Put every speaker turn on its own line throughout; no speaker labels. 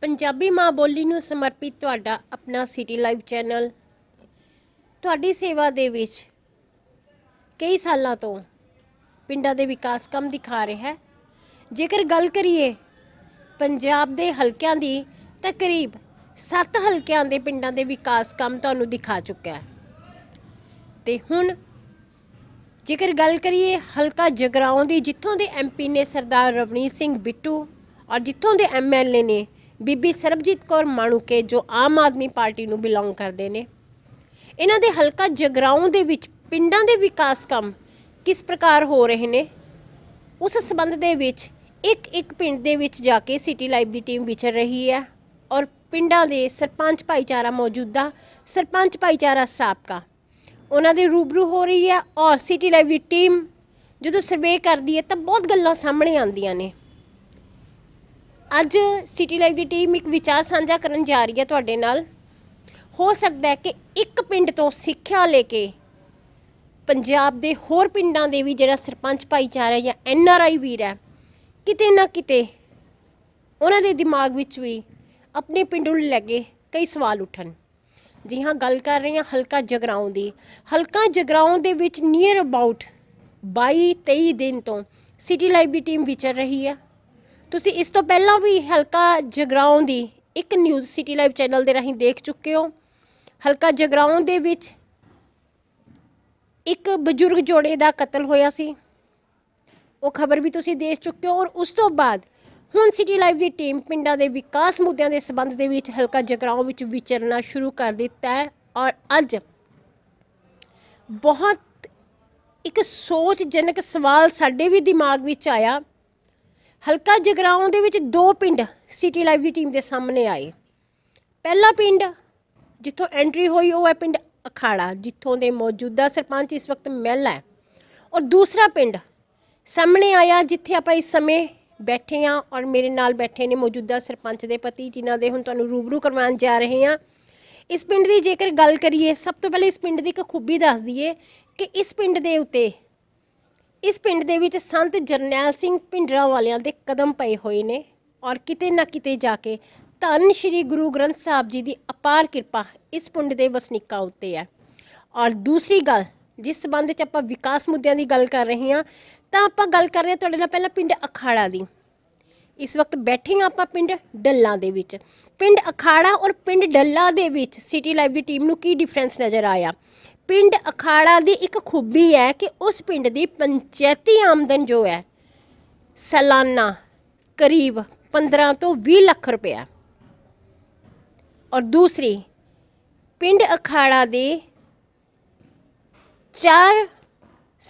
ਪੰਜਾਬੀ ਮਾਂ ਬੋਲੀ ਨੂੰ ਸਮਰਪਿਤ ਤੁਹਾਡਾ ਆਪਣਾ ਸਿਟੀ ਲਾਈਵ ਚੈਨਲ ਤੁਹਾਡੀ ਸੇਵਾ ਦੇ ਵਿੱਚ ਕਈ ਸਾਲਾਂ ਤੋਂ ਪਿੰਡਾਂ ਦੇ ਵਿਕਾਸ ਕੰਮ ਦਿਖਾ ਰਿਹਾ ਹੈ ਜੇਕਰ ਗੱਲ ਕਰੀਏ ਪੰਜਾਬ ਦੇ ਹਲਕਿਆਂ ਦੀ ਤਕਰੀਬ 7 ਹਲਕਿਆਂ ਦੇ ਪਿੰਡਾਂ ਦੇ ਵਿਕਾਸ ਕੰਮ ਤੁਹਾਨੂੰ ਦਿਖਾ ਚੁੱਕਾ ਹੈ ਤੇ ਹੁਣ ਜੇਕਰ ਗੱਲ ਕਰੀਏ ਹਲਕਾ ਜਗਰਾਉਂ ਦੀ ਜਿੱਥੋਂ ਦੇ ਐਮਪੀ ਨੇ ਸਰਦਾਰ ਰਵਨੀਤ ਸਿੰਘ ਬਿੱਟੂ ਔਰ ਜਿੱਥੋਂ ਦੇ ਐਮਐਲਏ ਨੇ ਬੀਬੀ ਸਰਬਜੀਤ ਕੌਰ ਮਾਣੂਕੇ ਜੋ ਆਮ ਆਦਮੀ ਪਾਰਟੀ ਨੂੰ ਬਿਲੋਂਗ ਕਰਦੇ ਨੇ ਇਹਨਾਂ ਦੇ ਹਲਕਾ ਜਗਰਾਉਂ ਦੇ ਵਿੱਚ ਪਿੰਡਾਂ ਦੇ ਵਿਕਾਸ ਕੰਮ ਕਿਸ ਪ੍ਰਕਾਰ ਹੋ ਰਹੇ ਨੇ ਉਸ ਸੰਬੰਧ ਦੇ ਵਿੱਚ ਇੱਕ ਇੱਕ ਪਿੰਡ ਦੇ ਵਿੱਚ ਜਾ ਕੇ ਸਿਟੀ ਲਾਈਵ ਦੀ ਟੀਮ ਵਿਚਰ ਰਹੀ ਹੈ ਔਰ ਪਿੰਡਾਂ ਦੇ ਸਰਪੰਚ ਭਾਈਚਾਰਾ ਮੌਜੂਦਾ ਸਰਪੰਚ ਭਾਈਚਾਰਾ ਸਾਬਕਾ ਉਹਨਾਂ ਦੇ ਰੂਬਰੂ ਹੋ ਰਹੀ ਹੈ ਔਰ ਸਿਟੀ ਲਾਈਵ ਦੀ ਟੀਮ ਜਦੋਂ ਸਰਵੇ ਕਰਦੀ ਹੈ ਤਾਂ ਬਹੁਤ ਗੱਲਾਂ ਸਾਹਮਣੇ ਆਉਂਦੀਆਂ ਨੇ ਅੱਜ ਸਿਟੀ ਲਾਈਫ ਦੀ ਟੀਮ ਇੱਕ ਵਿਚਾਰ ਸਾਂਝਾ ਕਰਨ ਜਾ ਰਹੀ ਹੈ ਤੁਹਾਡੇ ਨਾਲ ਹੋ ਸਕਦਾ ਹੈ ਕਿ ਇੱਕ ਪਿੰਡ ਤੋਂ ਸਿੱਖਿਆ ਲੈ ਕੇ ਪੰਜਾਬ ਦੇ ਹੋਰ ਪਿੰਡਾਂ ਦੇ ਵੀ ਜਿਹੜਾ ਸਰਪੰਚ ਭਾਈਚਾਰਾ ਜਾਂ ਐਨ ਆਰ ਆਈ ਵੀਰ ਹੈ ਕਿਤੇ ਨਾ ਕਿਤੇ ਉਹਨਾਂ ਦੇ ਦਿਮਾਗ ਵਿੱਚ ਵੀ ਆਪਣੇ ਪਿੰਡ ਨੂੰ ਲੱਗੇ ਕਈ ਸਵਾਲ ਉੱਠਣ ਜੀ ਹਾਂ ਗੱਲ ਕਰ ਰਹੇ ਹਾਂ ਹਲਕਾ ਜਗਰਾਉਂ ਦੀ ਹਲਕਾ ਜਗਰਾਉਂ ਦੇ ਵਿੱਚ ਨੀਅਰ ਅਬਾਊਟ 22 23 ਦਿਨ ਤੋਂ ਸਿਟੀ ਲਾਈਫ ਦੀ ਟੀਮ ਵਿਚਰ ਰਹੀ ਹੈ ਤੁਸੀਂ ਇਸ ਤੋਂ ਪਹਿਲਾਂ ਵੀ ਹਲਕਾ ਜਗਰਾਉਂ ਦੀ ਇੱਕ ਨਿਊਜ਼ ਸਿਟੀ ਲਾਈਵ ਚੈਨਲ ਦੇ ਰਾਹੀਂ ਦੇਖ ਚੁੱਕੇ ਹੋ ਹਲਕਾ ਜਗਰਾਉਂ ਦੇ ਵਿੱਚ ਇੱਕ ਬਜ਼ੁਰਗ ਜੋੜੇ ਦਾ ਕਤਲ ਹੋਇਆ ਸੀ ਉਹ ਖਬਰ ਵੀ ਤੁਸੀਂ ਦੇਖ ਚੁੱਕੇ ਹੋ ਔਰ ਉਸ ਤੋਂ ਬਾਅਦ ਹੁਣ ਸਿਟੀ ਲਾਈਵ ਦੀ ਟੀਮ ਪਿੰਡਾਂ ਦੇ ਵਿਕਾਸ ਮੁੱਦਿਆਂ ਦੇ ਸਬੰਧ ਦੇ ਵਿੱਚ ਹਲਕਾ ਜਗਰਾਉਂ ਵਿੱਚ ਵਿਚਰਨਾ ਸ਼ੁਰੂ ਕਰ ਦਿੱਤਾ ਹੈ ਔਰ ਅੱਜ ਬਹੁਤ ਇੱਕ ਸੋਚਜਨਕ ਸਵਾਲ ਸਾਡੇ ਵੀ ਦਿਮਾਗ ਵਿੱਚ ਆਇਆ ਹਲਕਾ ਜਗਰਾਉਂ ਦੇ ਵਿੱਚ ਦੋ ਪਿੰਡ ਸਿਟੀ ਲਾਈਵ ਦੀ ਟੀਮ ਦੇ ਸਾਹਮਣੇ ਆਏ ਪਹਿਲਾ ਪਿੰਡ ਜਿੱਥੋਂ ਐਂਟਰੀ ਹੋਈ ਉਹ ਹੈ ਪਿੰਡ ਅਖਾੜਾ ਜਿੱਥੋਂ ਦੇ ਮੌਜੂਦਾ ਸਰਪੰਚ ਇਸ ਵਕਤ ਮਹਿਲਾ ਹੈ ਔਰ ਦੂਸਰਾ ਪਿੰਡ ਸਾਹਮਣੇ ਆਇਆ ਜਿੱਥੇ ਆਪਾਂ ਇਸ ਸਮੇਂ ਬੈਠੇ ਆ ਔਰ ਮੇਰੇ ਨਾਲ ਬੈਠੇ ਨੇ ਮੌਜੂਦਾ ਸਰਪੰਚ ਦੇ ਪਤੀ ਜਿਨ੍ਹਾਂ ਦੇ ਹੁਣ ਤੁਹਾਨੂੰ ਰੂਬਰੂ ਕਰਵਾਉਣ ਜਾ ਰਹੇ ਆ ਇਸ ਪਿੰਡ ਦੀ ਜੇਕਰ ਗੱਲ ਕਰੀਏ ਸਭ ਤੋਂ ਪਹਿਲੇ ਇਸ ਪਿੰਡ ਦੀ ਇੱਕ ਖੂਬੀ ਦੱਸ ਦਈਏ ਕਿ ਇਸ ਪਿੰਡ ਦੇ ਉੱਤੇ ਇਸ ਪਿੰਡ ਦੇ ਵਿੱਚ ਸੰਤ ਜਰਨੈਲ ਸਿੰਘ ਪਿੰਡਰਾ ਵਾਲਿਆਂ ਦੇ ਕਦਮ ਪਏ ਹੋਏ ਨੇ ਔਰ ਕਿਤੇ ਨਾ ਕਿਤੇ ਜਾ ਕੇ ਧੰਨ ਸ਼੍ਰੀ ਗੁਰੂ ਗ੍ਰੰਥ ਸਾਹਿਬ ਜੀ ਦੀ ਅਪਾਰ ਕਿਰਪਾ ਇਸ ਪਿੰਡ ਦੇ ਵਸਨੀਕਾਂ ਉੱਤੇ ਹੈ ਔਰ ਦੂਸਰੀ ਗੱਲ ਜਿਸ ਸੰਬੰਧ ਵਿੱਚ ਆਪਾਂ ਵਿਕਾਸ ਮੁੱਦਿਆਂ ਦੀ ਗੱਲ ਕਰ ਰਹੇ ਹਾਂ ਤਾਂ ਆਪਾਂ ਗੱਲ ਕਰਦੇ ਹਾਂ ਤੁਹਾਡੇ ਨਾਲ ਪਹਿਲਾਂ ਪਿੰਡ ਅਖਾੜਾ ਦੀ ਇਸ ਵਕਤ ਬੈਠੇ ਹਾਂ ਆਪਾਂ ਪਿੰਡ ਡੱਲਾ ਦੇ ਵਿੱਚ ਪਿੰਡ ਅਖਾੜਾ ਔਰ ਪਿੰਡ ਡੱਲਾ ਦੇ ਵਿੱਚ ਸਿਟੀ ਲਾਈਵ ਦੀ ਟੀਮ ਨੂੰ ਕੀ ਡਿਫਰੈਂਸ ਨਜ਼ਰ ਆਇਆ ਪਿੰਡ ਅਖਾੜਾ ਦੀ ਇੱਕ ਖੂਬੀ ਹੈ ਕਿ ਉਸ ਪਿੰਡ ਦੀ ਪੰਚਾਇਤੀ ਆਮਦਨ ਜੋ ਹੈ ਸਾਲਾਨਾ ਕਰੀਬ 15 ਤੋਂ 20 ਲੱਖ ਰੁਪਇਆ ਔਰ ਦੂਸਰੀ ਪਿੰਡ ਅਖਾੜਾ ਦੇ ਚਾਰ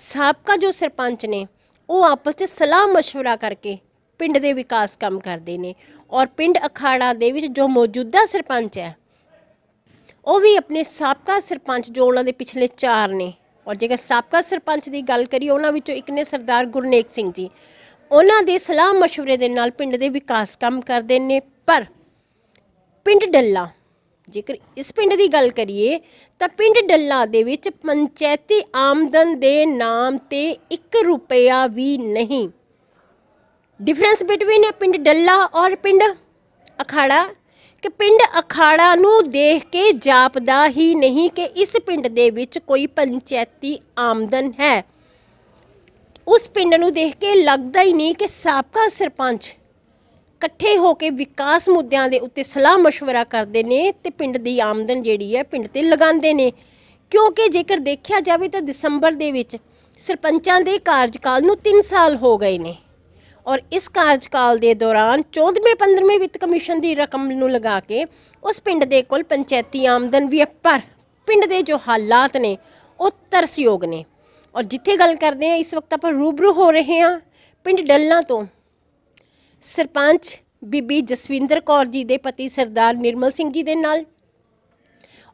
ਸਾਬਕਾ ਜੋ ਸਰਪੰਚ ਨੇ ਉਹ ਆਪਸ ਵਿੱਚ ਸਲਾਹ مشورہ ਕਰਕੇ ਪਿੰਡ ਦੇ ਵਿਕਾਸ ਕੰਮ ਕਰਦੇ ਨੇ ਔਰ ਪਿੰਡ ਅਖਾੜਾ ਦੇ ਵਿੱਚ ਜੋ ਮੌਜੂਦਾ ਸਰਪੰਚ ਹੈ ਉਹ ਵੀ ਆਪਣੇ ਸਾਬਕਾ ਸਰਪੰਚ ਜੋ ਉਹਨਾਂ ਦੇ ਪਿਛਲੇ 4 ਨੇ ਔਰ ਜੇਕਰ ਸਾਬਕਾ ਸਰਪੰਚ ਦੀ ਗੱਲ ਕਰੀਏ ਉਹਨਾਂ ਵਿੱਚੋਂ ਇੱਕ ਨੇ ਸਰਦਾਰ ਗੁਰਨੇਕ ਸਿੰਘ ਜੀ ਉਹਨਾਂ ਦੇ ਸਲਾਹ مشਵਰੇ ਦੇ ਨਾਲ ਪਿੰਡ ਦੇ ਵਿਕਾਸ ਕੰਮ ਕਰਦੇ ਨੇ ਪਰ ਪਿੰਡ ਡੱਲਾ ਜੇਕਰ ਇਸ ਪਿੰਡ ਦੀ ਗੱਲ ਕਰੀਏ ਤਾਂ ਪਿੰਡ ਡੱਲਾ ਦੇ ਵਿੱਚ ਪੰਚਾਇਤੀ ਆਮਦਨ ਦੇ ਨਾਮ ਤੇ 1 ਰੁਪਿਆ ਵੀ ਨਹੀਂ ਡਿਫਰੈਂਸ ਬਿਟਵੀਨ ਪਿੰਡ ਡੱਲਾ ਔਰ ਪਿੰਡ ਅਖਾੜਾ ਕਿ ਪਿੰਡ ਅਖਾੜਾ ਨੂੰ ਦੇਖ ਕੇ ਜਾਪਦਾ ਹੀ ਨਹੀਂ ਕਿ ਇਸ ਪਿੰਡ ਦੇ ਵਿੱਚ ਕੋਈ ਪੰਚਾਇਤੀ ਆਮਦਨ ਹੈ ਉਸ ਪਿੰਡ ਨੂੰ ਦੇਖ ਕੇ ਲੱਗਦਾ ਹੀ ਨਹੀਂ ਕਿ ਸਾਬਕਾ ਸਰਪੰਚ ਇਕੱਠੇ ਹੋ ਕੇ ਵਿਕਾਸ ਮੁੱਦਿਆਂ ਦੇ ਉੱਤੇ ਸਲਾਹ مشورہ ਕਰਦੇ ਨੇ ਤੇ ਪਿੰਡ ਦੀ ਆਮਦਨ ਜਿਹੜੀ ਹੈ ਪਿੰਡ ਤੇ ਲਗਾਉਂਦੇ ਨੇ ਕਿਉਂਕਿ ਜੇਕਰ ਦੇਖਿਆ ਜਾਵੇ ਤਾਂ ਦਸੰਬਰ ਦੇ ਵਿੱਚ ਸਰਪੰਚਾਂ ਦੇ ਕਾਰਜਕਾਲ ਨੂੰ 3 ਸਾਲ ਹੋ ਗਏ ਨੇ ਔਰ ਇਸ ਕਾਰਜਕਾਲ ਦੇ ਦੌਰਾਨ 14ਵੇਂ 15ਵੇਂ ਵਿੱਤ ਕਮਿਸ਼ਨ ਦੀ ਰਕਮ ਨੂੰ ਲਗਾ ਕੇ ਉਸ ਪਿੰਡ ਦੇ ਕੋਲ ਪੰਚਾਇਤੀ ਆਮਦਨ ਵੀ ਹੈ ਪਰ ਪਿੰਡ ਦੇ ਜੋ ਹਾਲਾਤ ਨੇ ਉਹ ਤਰਸਯੋਗ ਨੇ ਔਰ ਜਿੱਥੇ ਗੱਲ ਕਰਦੇ ਆ ਇਸ ਵਕਤ ਆਪਾਂ ਰੂਬਰੂ ਹੋ ਰਹੇ ਹਾਂ ਪਿੰਡ ਡੱਲਾ ਤੋਂ ਸਰਪੰਚ ਬੀਬੀ ਜਸਵਿੰਦਰ ਕੌਰ ਜੀ ਦੇ ਪਤੀ ਸਰਦਾਰ ਨਿਰਮਲ ਸਿੰਘ ਜੀ ਦੇ ਨਾਲ